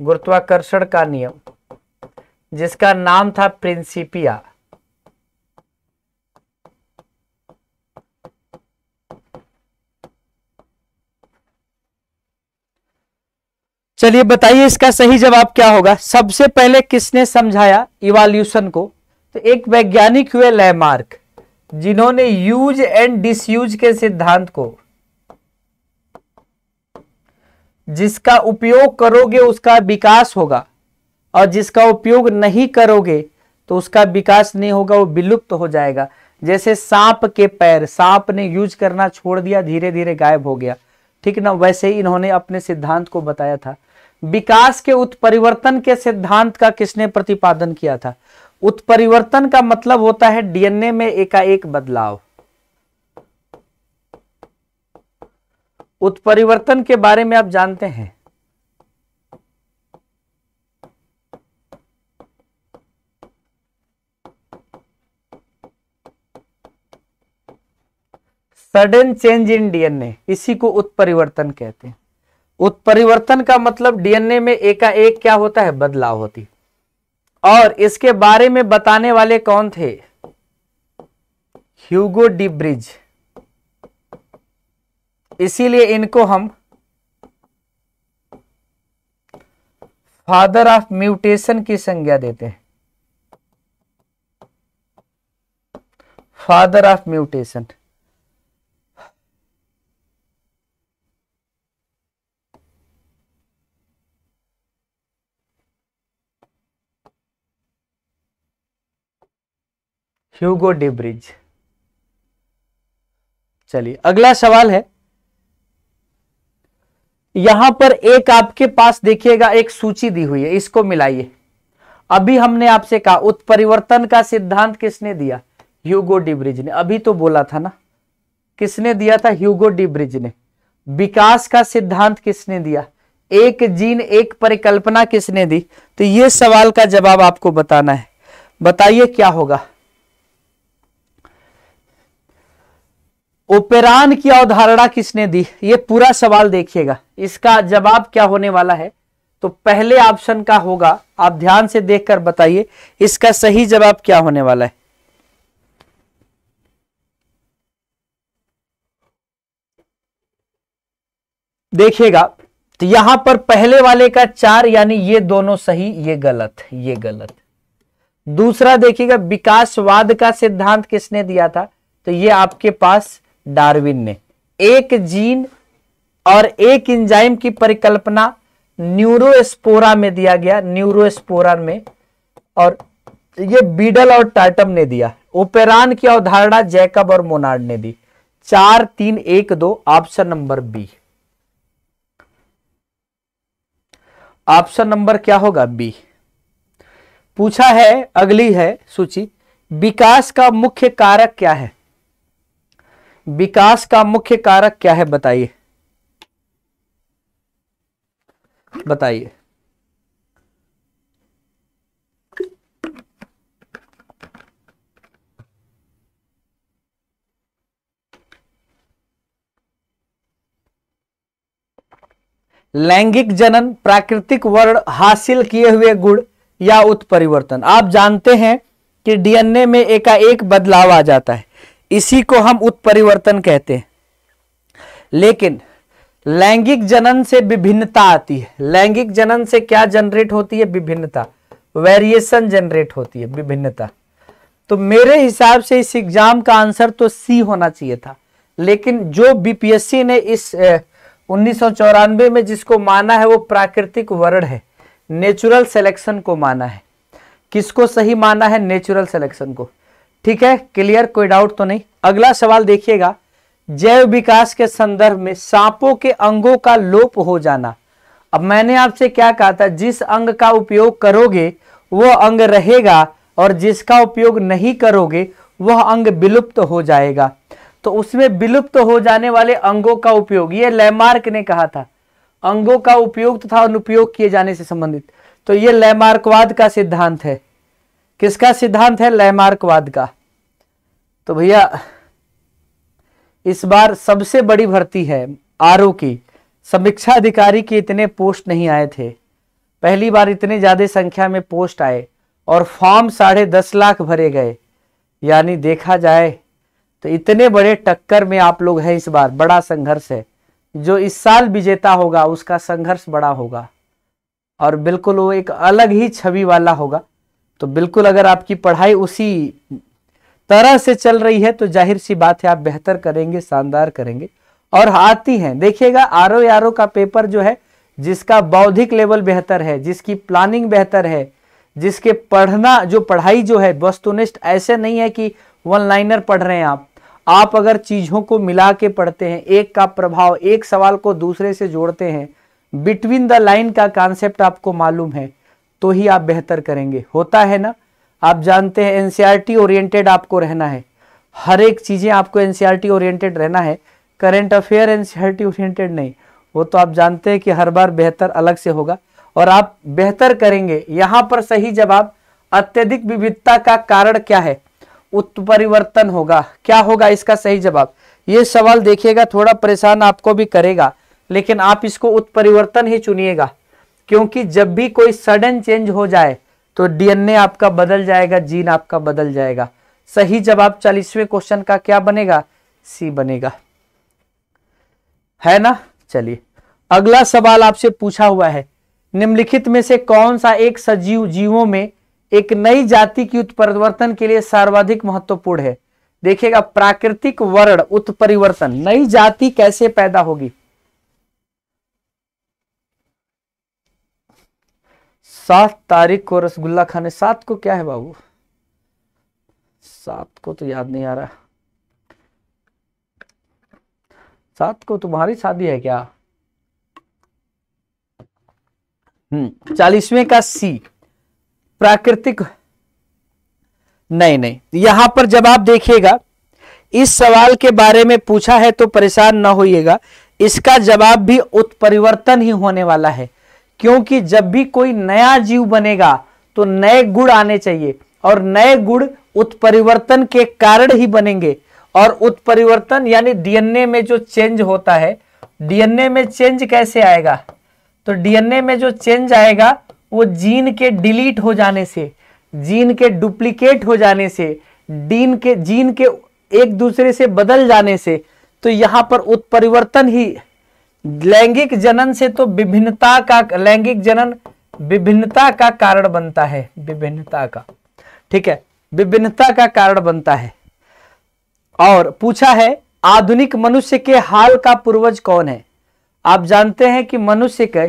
गुरुत्वाकर्षण का नियम जिसका नाम था प्रिंसिपिया चलिए बताइए इसका सही जवाब क्या होगा सबसे पहले किसने समझाया इवाल्यूशन को तो एक वैज्ञानिक हुए लैमार्क जिन्होंने यूज एंड डिसयूज के सिद्धांत को जिसका उपयोग करोगे उसका विकास होगा और जिसका उपयोग नहीं करोगे तो उसका विकास नहीं होगा वो विलुप्त तो हो जाएगा जैसे सांप के पैर सांप ने यूज करना छोड़ दिया धीरे धीरे गायब हो गया ठीक ना वैसे ही इन्होंने अपने सिद्धांत को बताया था विकास के उत्परिवर्तन के सिद्धांत का किसने प्रतिपादन किया था उत्परिवर्तन का मतलब होता है डीएनए में एकाएक बदलाव उत्परिवर्तन के बारे में आप जानते हैं सडन चेंज इन डीएनए इसी को उत्परिवर्तन कहते हैं उत्परिवर्तन का मतलब डीएनए में एकाएक क्या होता है बदलाव होती और इसके बारे में बताने वाले कौन थे ह्यूगो डिब्रिज इसीलिए इनको हम फादर ऑफ म्यूटेशन की संज्ञा देते हैं father of mutation Hugo de Vries चलिए अगला सवाल है यहां पर एक आपके पास देखिएगा एक सूची दी हुई है इसको मिलाइए अभी हमने आपसे कहा उत्परिवर्तन का सिद्धांत किसने दिया ह्यूगो डिब्रिज ने अभी तो बोला था ना किसने दिया था ह्यूगो डिब्रिज ने विकास का सिद्धांत किसने दिया एक जीन एक परिकल्पना किसने दी तो ये सवाल का जवाब आपको बताना है बताइए क्या होगा ओपेरान की अवधारणा किसने दी ये पूरा सवाल देखिएगा इसका जवाब क्या होने वाला है तो पहले ऑप्शन का होगा आप ध्यान से देखकर बताइए इसका सही जवाब क्या होने वाला है देखिएगा तो यहां पर पहले वाले का चार यानी ये दोनों सही ये गलत ये गलत दूसरा देखिएगा विकासवाद का सिद्धांत किसने दिया था तो ये आपके पास डार्विन ने एक जीन और एक इंजाइम की परिकल्पना न्यूरोस्पोरा में दिया गया न्यूरोस्पोरा में और ये बीडल और टाटम ने दिया ओपेरान की अवधारणा जैकब और मोनार्ड ने दी चार तीन एक दो option number B option number क्या होगा बी पूछा है अगली है सूची विकास का मुख्य कारक क्या है विकास का मुख्य कारक क्या है बताइए बताइए लैंगिक जनन प्राकृतिक वर्ण हासिल किए हुए गुण या उत्परिवर्तन आप जानते हैं कि डीएनए में एकाएक बदलाव आ जाता है इसी को हम उत्परिवर्तन कहते हैं लेकिन लैंगिक जनन से विभिन्नता आती है लैंगिक जनन से क्या जनरेट होती है विभिन्नता वेरिएशन जनरेट होती है विभिन्नता तो मेरे हिसाब से इस एग्जाम का आंसर तो सी होना चाहिए था लेकिन जो बीपीएससी ने इस उन्नीस में जिसको माना है वो प्राकृतिक वर्ण है नेचुरल सिलेक्शन को माना है किसको सही माना है नेचुरल सिलेक्शन को ठीक है क्लियर कोई डाउट तो नहीं अगला सवाल देखिएगा जैव विकास के संदर्भ में सांपों के अंगों का लोप हो जाना अब मैंने आपसे क्या कहा था जिस अंग का उपयोग करोगे वह अंग रहेगा और जिसका उपयोग नहीं करोगे वह अंग विलुप्त हो जाएगा तो उसमें विलुप्त हो जाने वाले अंगों का उपयोग ये लैमार्क ने कहा था अंगों का उपयोग तथा अनुपयोग किए जाने से संबंधित तो ये लैमार्कवाद का सिद्धांत है किसका सिद्धांत है लयमार्कवाद का तो भैया इस बार सबसे बड़ी भर्ती है आर की समीक्षा अधिकारी के इतने पोस्ट नहीं आए थे पहली बार इतने ज़्यादा संख्या में पोस्ट आए और फॉर्म साढ़े दस लाख भरे गए यानी देखा जाए तो इतने बड़े टक्कर में आप लोग हैं इस बार बड़ा संघर्ष है जो इस साल विजेता होगा उसका संघर्ष बड़ा होगा और बिल्कुल वो एक अलग ही छवि वाला होगा तो बिल्कुल अगर आपकी पढ़ाई उसी तरह से चल रही है तो जाहिर सी बात है आप बेहतर करेंगे शानदार करेंगे और आती हैं देखिएगा आर ओ आर ओ का पेपर जो है जिसका बौद्धिक लेवल बेहतर है जिसकी प्लानिंग बेहतर है जिसके पढ़ना जो पढ़ाई जो है वस्तुनिष्ठ ऐसे नहीं है कि वन लाइनर पढ़ रहे हैं आप आप अगर चीज़ों को मिला के पढ़ते हैं एक का प्रभाव एक सवाल को दूसरे से जोड़ते हैं बिटवीन द लाइन का कॉन्सेप्ट आपको मालूम है तो ही आप बेहतर करेंगे होता है ना आप जानते हैं एनसीईआरटी ओरिएंटेड आपको रहना है हर एक चीज़ें आपको एनसीईआरटी ओरिएंटेड रहना है करेंट अफेयर एनसीईआरटी ओरिएंटेड नहीं वो तो आप जानते हैं कि हर बार बेहतर अलग से होगा और आप बेहतर करेंगे यहाँ पर सही जवाब अत्यधिक विविधता का कारण क्या है उत्परिवर्तन होगा क्या होगा इसका सही जवाब ये सवाल देखिएगा थोड़ा परेशान आपको भी करेगा लेकिन आप इसको उत्परिवर्तन ही चुनिएगा क्योंकि जब भी कोई सडन चेंज हो जाए तो डीएनए आपका बदल जाएगा जीन आपका बदल जाएगा सही जवाब चालीसवें क्वेश्चन का क्या बनेगा सी बनेगा है ना चलिए अगला सवाल आपसे पूछा हुआ है निम्नलिखित में से कौन सा एक सजीव जीवों में एक नई जाति की उत्परिवर्तन के लिए सर्वाधिक महत्वपूर्ण है देखिएगा प्राकृतिक वर्ण उत्परिवर्तन नई जाति कैसे पैदा होगी सात तारीख को रसगुल्ला खाने सात को क्या है बाबू सात को तो याद नहीं आ रहा सात को तुम्हारी शादी है क्या हम्म चालीसवें का सी प्राकृतिक नहीं नहीं यहां पर जब आप देखिएगा इस सवाल के बारे में पूछा है तो परेशान ना होइएगा इसका जवाब भी उत्परिवर्तन ही होने वाला है क्योंकि जब भी कोई नया जीव बनेगा तो नए गुण आने चाहिए और नए गुण उत्परिवर्तन के कारण ही बनेंगे और उत्परिवर्तन यानी डीएनए में जो चेंज होता है डीएनए में चेंज कैसे आएगा तो डीएनए में जो चेंज आएगा वो जीन के डिलीट हो जाने से जीन के डुप्लीकेट हो जाने से डीन के जीन के एक दूसरे से बदल जाने से तो यहाँ पर उत्परिवर्तन ही लैंगिक जनन से तो विभिन्नता का लैंगिक जनन विभिन्नता का कारण बनता है विभिन्नता का ठीक है विभिन्नता का कारण बनता है और पूछा है आधुनिक मनुष्य के हाल का पूर्वज कौन है आप जानते हैं कि मनुष्य के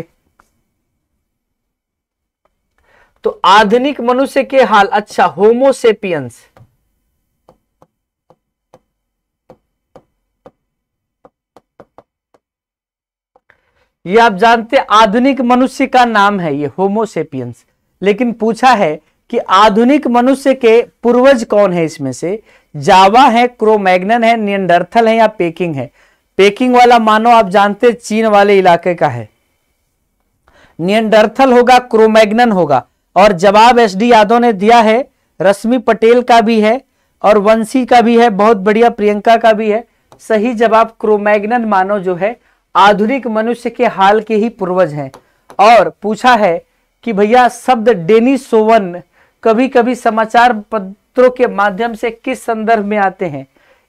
तो आधुनिक मनुष्य के हाल अच्छा होमोसेपियंस ये आप जानते आधुनिक मनुष्य का नाम है ये होमोसेपियंस लेकिन पूछा है कि आधुनिक मनुष्य के पूर्वज कौन है इसमें से जावा है क्रोमैग्नन है नियंडर्थल है या पेकिंग है पेकिंग वाला मानव आप जानते चीन वाले इलाके का है नियंडर्थल होगा क्रोमैग्नन होगा और जवाब एस डी यादव ने दिया है रश्मि पटेल का भी है और वंशी का भी है बहुत बढ़िया प्रियंका का भी है सही जवाब क्रोमैग्नन मानव जो है आधुनिक मनुष्य के हाल के ही पूर्वज हैं और पूछा है कि भैया शब्द सोवन कभी कभी समाचार पत्रों के माध्यम से किस संदर्भ में आते हैं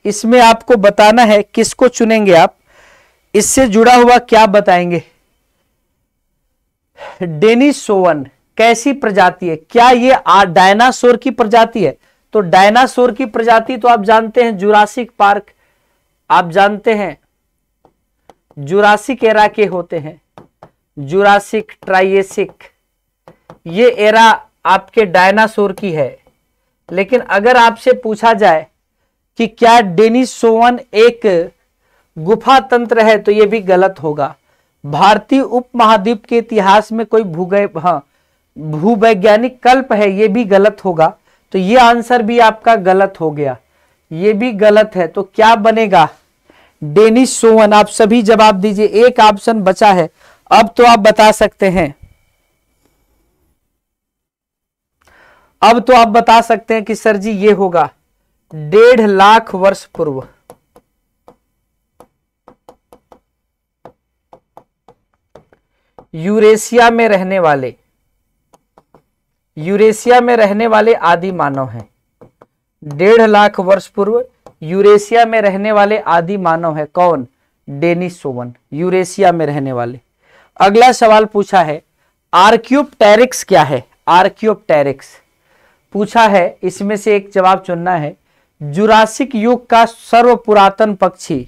इसमें आपको बताना है किसको चुनेंगे आप इससे जुड़ा हुआ क्या बताएंगे सोवन कैसी प्रजाति है क्या ये डायनासोर की प्रजाति है तो डायनासोर की प्रजाति तो आप जानते हैं जुरासिक पार्क आप जानते हैं जुरासिक एरा के होते हैं जुरासिक ट्राइएसिक ये एरा आपके डायनासोर की है लेकिन अगर आपसे पूछा जाए कि क्या डेनिसोवन एक गुफा तंत्र है तो यह भी गलत होगा भारतीय उपमहाद्वीप के इतिहास में कोई भूगै हाँ भूवैज्ञानिक कल्प है यह भी गलत होगा तो यह आंसर भी आपका गलत हो गया यह भी गलत है तो क्या बनेगा डेनिश सोवन आप सभी जवाब दीजिए एक ऑप्शन बचा है अब तो आप बता सकते हैं अब तो आप बता सकते हैं कि सर जी ये होगा डेढ़ लाख वर्ष पूर्व यूरेशिया में रहने वाले यूरेशिया में रहने वाले आदि मानव हैं डेढ़ लाख वर्ष पूर्व यूरेशिया में रहने वाले आदि मानव है कौन डेनिसोवन यूरेशिया में रहने वाले अगला सवाल पूछा है टेरिक्स क्या है टेरिक्स पूछा है इसमें से एक जवाब चुनना है जुरासिक युग का सर्व पुरातन पक्षी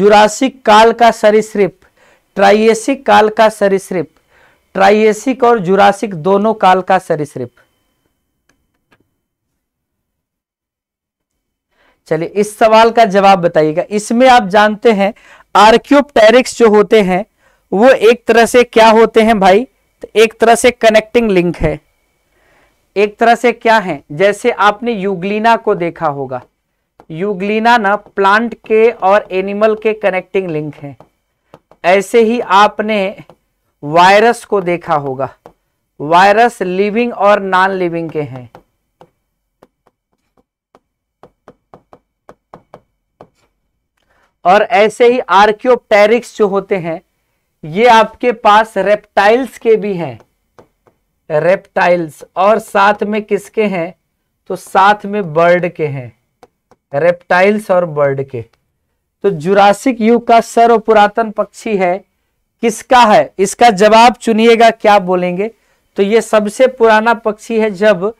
जुरासिक काल का सरिश्रिप ट्राइएसिक काल का सरीसृप ट्राइएसिक और जुरासिक दोनों काल का सरिश्रिप चलिए इस सवाल का जवाब बताइएगा इसमें आप जानते हैं टेरिक्स जो होते हैं वो एक तरह से क्या होते हैं भाई तो एक तरह से कनेक्टिंग लिंक है एक तरह से क्या है जैसे आपने यूग्लिना को देखा होगा यूग्लिना ना प्लांट के और एनिमल के कनेक्टिंग लिंक है ऐसे ही आपने वायरस को देखा होगा वायरस लिविंग और नॉन लिविंग के हैं और ऐसे ही आर्क्योप्टेरिक्स जो होते हैं ये आपके पास रेप्टाइल्स के भी हैं रेप्टाइल्स और साथ में किसके हैं तो साथ में बर्ड के हैं रेप्टाइल्स और बर्ड के तो जुरासिक युग का सर्व पुरातन पक्षी है किसका है इसका जवाब चुनिएगा क्या बोलेंगे तो ये सबसे पुराना पक्षी है जब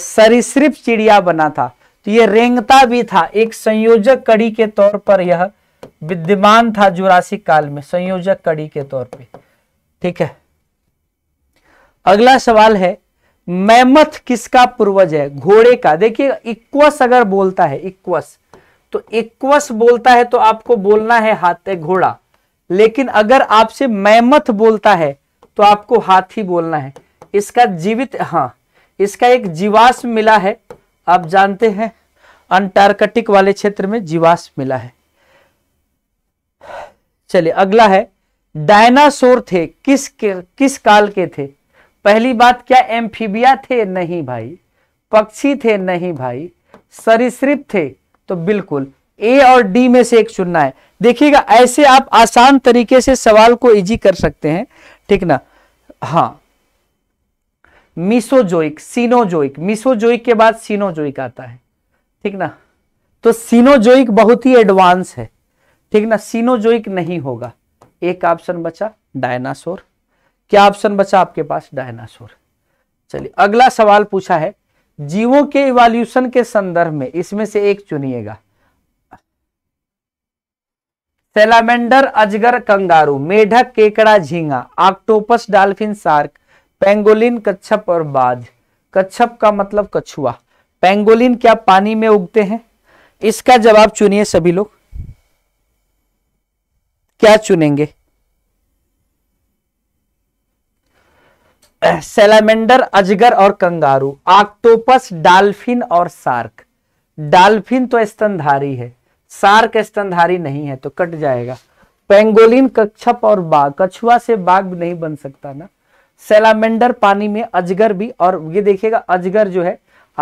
सरिसृप चिड़िया बना था तो ये रेंगता भी था एक संयोजक कड़ी के तौर पर यह विद्यमान था जुरासिक काल में संयोजक कड़ी के तौर पे ठीक है अगला सवाल है मैमथ किसका पूर्वज है घोड़े का देखिए इक्वस अगर बोलता है इक्वस तो इक्वस बोलता है तो आपको बोलना है हाथ घोड़ा लेकिन अगर आपसे मैमथ बोलता है तो आपको हाथी बोलना है इसका जीवित हाँ इसका एक जीवाश्म मिला है आप जानते हैं अंटार्कटिक वाले क्षेत्र में जीवाश्म मिला है चलिए अगला है डायनासोर थे किस किस काल के थे पहली बात क्या एम्फीबिया थे नहीं भाई पक्षी थे नहीं भाई सरिसृप थे तो बिल्कुल ए और डी में से एक चुनना है देखिएगा ऐसे आप आसान तरीके से सवाल को इजी कर सकते हैं ठीक ना हाँ मिसोजोइक सीनोजोइक मिसोजोइक के बाद सीनोजोइक आता है ठीक ना तो सीनोजोइक बहुत ही एडवांस है ठीक ना सीनोजोइक नहीं होगा एक ऑप्शन बचा डायनासोर क्या ऑप्शन बचा आपके पास डायनासोर चलिए अगला सवाल पूछा है जीवों के इवोल्यूशन के संदर्भ में इसमें से एक चुनिएगा सेलामेंडर अजगर कंगारू मेढक केकड़ा झींगा ऑक्टोपस डाल्फिन सार्क पेंगोलिन कच्छप और बाज कच्छप का मतलब कछुआ पेंगोलिन क्या पानी में उगते हैं इसका जवाब चुनिए सभी लोग क्या चुनेंगे सेलामेंडर अजगर और कंगारू ऑक्टोपस डाल्फिन और सार्क डाल्फिन तो स्तनधारी है सार्क स्तनधारी नहीं है तो कट जाएगा पेंगोलिन कक्षप और बाघ कछुआ से बाघ नहीं बन सकता ना सेलामेंडर पानी में अजगर भी और ये देखिएगा अजगर जो है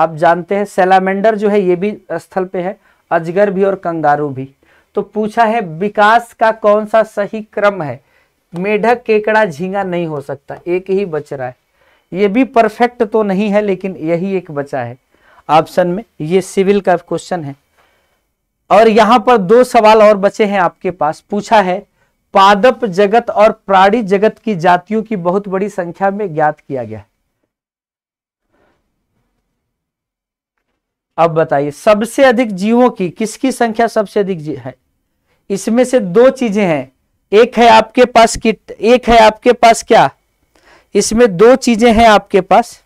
आप जानते हैं सेलामेंडर जो है ये भी स्थल पे है अजगर भी और कंगारू भी तो पूछा है विकास का कौन सा सही क्रम है मेढक केकड़ा झींगा नहीं हो सकता एक ही बच रहा है ये भी परफेक्ट तो नहीं है लेकिन यही एक बचा है ऑप्शन में ये सिविल का क्वेश्चन है और यहां पर दो सवाल और बचे हैं आपके पास पूछा है पादप जगत और प्राणी जगत की जातियों की बहुत बड़ी संख्या में ज्ञात किया गया अब बताइए सबसे अधिक जीवों की किसकी संख्या सबसे अधिक है इसमें से दो चीजें हैं एक है आपके पास किट एक है आपके पास क्या इसमें दो चीजें हैं आपके पास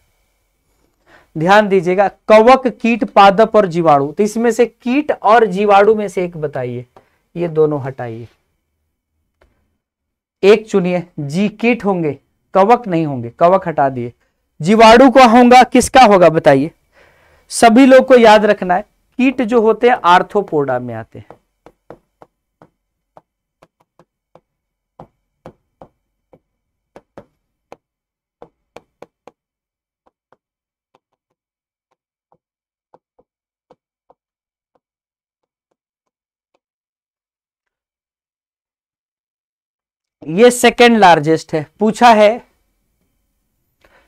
ध्यान दीजिएगा कवक कीट पादप और जीवाणु तो इसमें से कीट और जीवाणु में से एक बताइए ये दोनों हटाइए एक चुनिए जी कीट होंगे कवक नहीं होंगे कवक हटा दिए जीवाणु का होगा किसका होगा बताइए सभी लोग को याद रखना है कीट जो होते हैं आर्थोपोडा में आते हैं ये सेकेंड लार्जेस्ट है पूछा है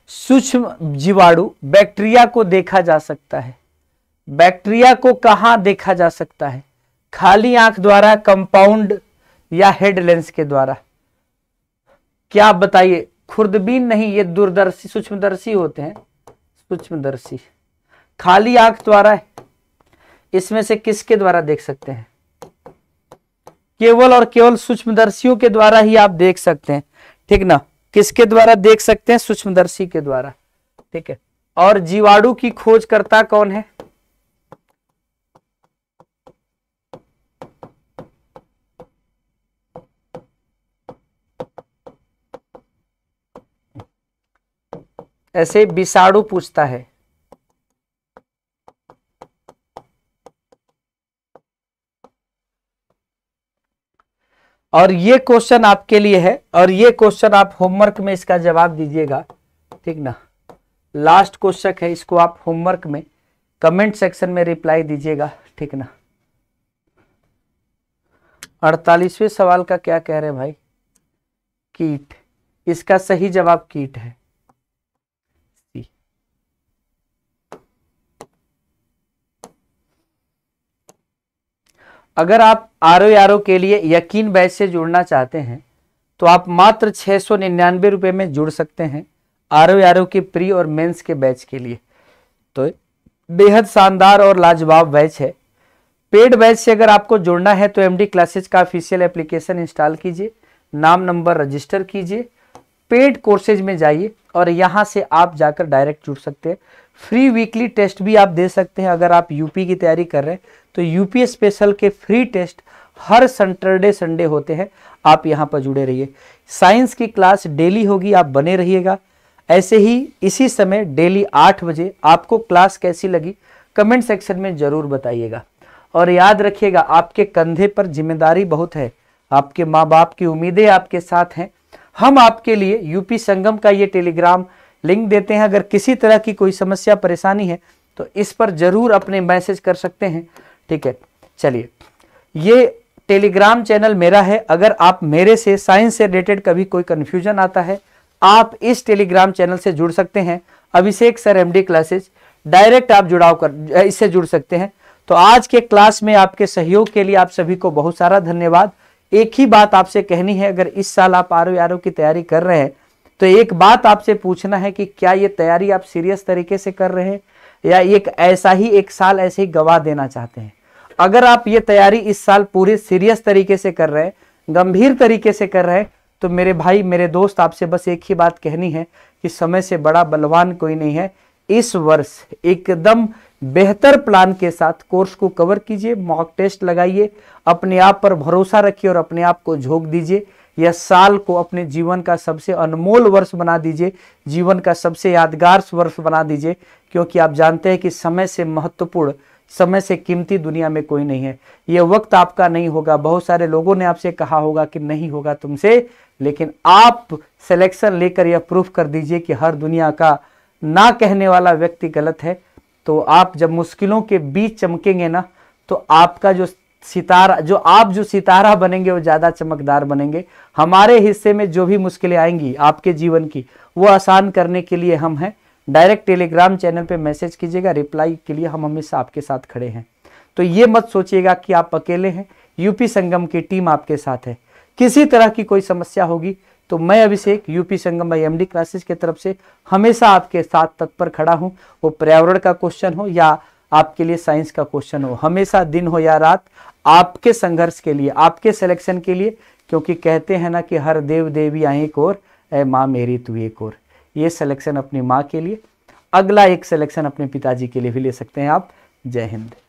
सूक्ष्म जीवाणु बैक्टीरिया को देखा जा सकता है बैक्टीरिया को कहा देखा जा सकता है खाली आंख द्वारा कंपाउंड या हेड लेंस के द्वारा क्या आप बताइए खुर्दबीन नहीं ये दूरदर्शी सूक्ष्मदर्शी होते हैं सूक्ष्मदर्शी खाली आंख द्वारा इसमें से किसके द्वारा देख सकते हैं केवल और केवल सूक्ष्मदर्शियों के द्वारा ही आप देख सकते हैं ठीक ना किसके द्वारा देख सकते हैं सूक्ष्मदर्शी के द्वारा ठीक है और जीवाणु की खोज करता कौन है ऐसे विषाणु पूछता है और ये क्वेश्चन आपके लिए है और ये क्वेश्चन आप होमवर्क में इसका जवाब दीजिएगा ठीक ना लास्ट क्वेश्चन है इसको आप होमवर्क में कमेंट सेक्शन में रिप्लाई दीजिएगा ठीक ना अड़तालीसवें सवाल का क्या कह रहे हैं भाई कीट इसका सही जवाब कीट है अगर आप आर ओ आर ओ के लिए यकीन बैच से जुड़ना चाहते हैं तो आप मात्र छः सौ निन्यानवे रुपये में जुड़ सकते हैं आर ओ आर ओ के प्री और मेंस के बैच के लिए तो बेहद शानदार और लाजवाब बैच है पेड बैच से अगर आपको जुड़ना है तो एम डी क्लासेज का ऑफिशियल एप्लीकेशन इंस्टॉल कीजिए नाम नंबर रजिस्टर कीजिए पेड कोर्सेज में जाइए और यहाँ से आप जाकर डायरेक्ट जुड़ सकते हैं फ्री वीकली टेस्ट भी आप दे सकते हैं अगर आप यूपी की तैयारी कर रहे हैं तो यूपी स्पेशल के फ्री टेस्ट हर सैटरडे संडे होते हैं आप यहाँ पर जुड़े रहिए साइंस की क्लास डेली होगी आप बने रहिएगा ऐसे ही इसी समय डेली आठ बजे आपको क्लास कैसी लगी कमेंट सेक्शन में ज़रूर बताइएगा और याद रखिएगा आपके कंधे पर जिम्मेदारी बहुत है आपके माँ बाप की उम्मीदें आपके साथ हैं हम आपके लिए यूपी संगम का ये टेलीग्राम लिंक देते हैं अगर किसी तरह की कोई समस्या परेशानी है तो इस पर ज़रूर अपने मैसेज कर सकते हैं ठीक है चलिए ये टेलीग्राम चैनल मेरा है अगर आप मेरे से साइंस से रिलेटेड कभी कोई कन्फ्यूजन आता है आप इस टेलीग्राम चैनल से जुड़ सकते हैं Abhishek sir MD classes direct आप जुड़ाव कर इससे जुड़ सकते हैं तो आज के क्लास में आपके सहयोग के लिए आप सभी को बहुत सारा धन्यवाद एक ही बात आपसे कहनी है अगर इस साल आप आर ओ की तैयारी कर रहे हैं तो एक बात आपसे पूछना है कि क्या ये तैयारी आप सीरियस तरीके से कर रहे हैं या एक ऐसा ही एक साल ऐसे ही गवा देना चाहते हैं अगर आप ये तैयारी इस साल पूरे सीरियस तरीके से कर रहे हैं गंभीर तरीके से कर रहे हैं तो मेरे भाई मेरे दोस्त आपसे बस एक ही बात कहनी है कि समय से बड़ा बलवान कोई नहीं है इस वर्ष एकदम बेहतर प्लान के साथ कोर्स को कवर कीजिए मॉक टेस्ट लगाइए अपने आप पर भरोसा रखिए और अपने आप को झोंक दीजिए यह साल को अपने जीवन का सबसे अनमोल वर्ष बना दीजिए जीवन का सबसे यादगार वर्ष बना दीजिए क्योंकि आप जानते हैं कि समय से महत्वपूर्ण समय से कीमती दुनिया में कोई नहीं है ये वक्त आपका नहीं होगा बहुत सारे लोगों ने आपसे कहा होगा कि नहीं होगा तुमसे लेकिन आप सिलेक्शन लेकर यह प्रूफ कर दीजिए कि हर दुनिया का ना कहने वाला व्यक्ति गलत है तो आप जब मुश्किलों के बीच चमकेंगे ना तो आपका जो सितारा जो आप जो सितारा बनेंगे वो ज़्यादा चमकदार बनेंगे हमारे हिस्से में जो भी मुश्किलें आएंगी आपके जीवन की वो आसान करने के लिए हम हैं डायरेक्ट टेलीग्राम चैनल पे मैसेज कीजिएगा रिप्लाई के लिए हम हमेशा आपके साथ खड़े हैं तो ये मत सोचिएगा कि आप अकेले हैं यूपी संगम की टीम आपके साथ है किसी तरह की कोई समस्या होगी तो मैं अभिषेक यूपी संगम भाई एमडी क्लासेस की तरफ से हमेशा आपके साथ तत्पर खड़ा हूं वो पर्यावरण का क्वेश्चन हो या आपके लिए साइंस का क्वेश्चन हो हमेशा दिन हो या रात आपके संघर्ष के लिए आपके सिलेक्शन के लिए क्योंकि कहते हैं ना कि हर देव देवी आए एक और ए माँ मेरी तू एक और ये सिलेक्शन अपनी माँ के लिए अगला एक सिलेक्शन अपने पिताजी के लिए भी ले सकते हैं आप जय हिंद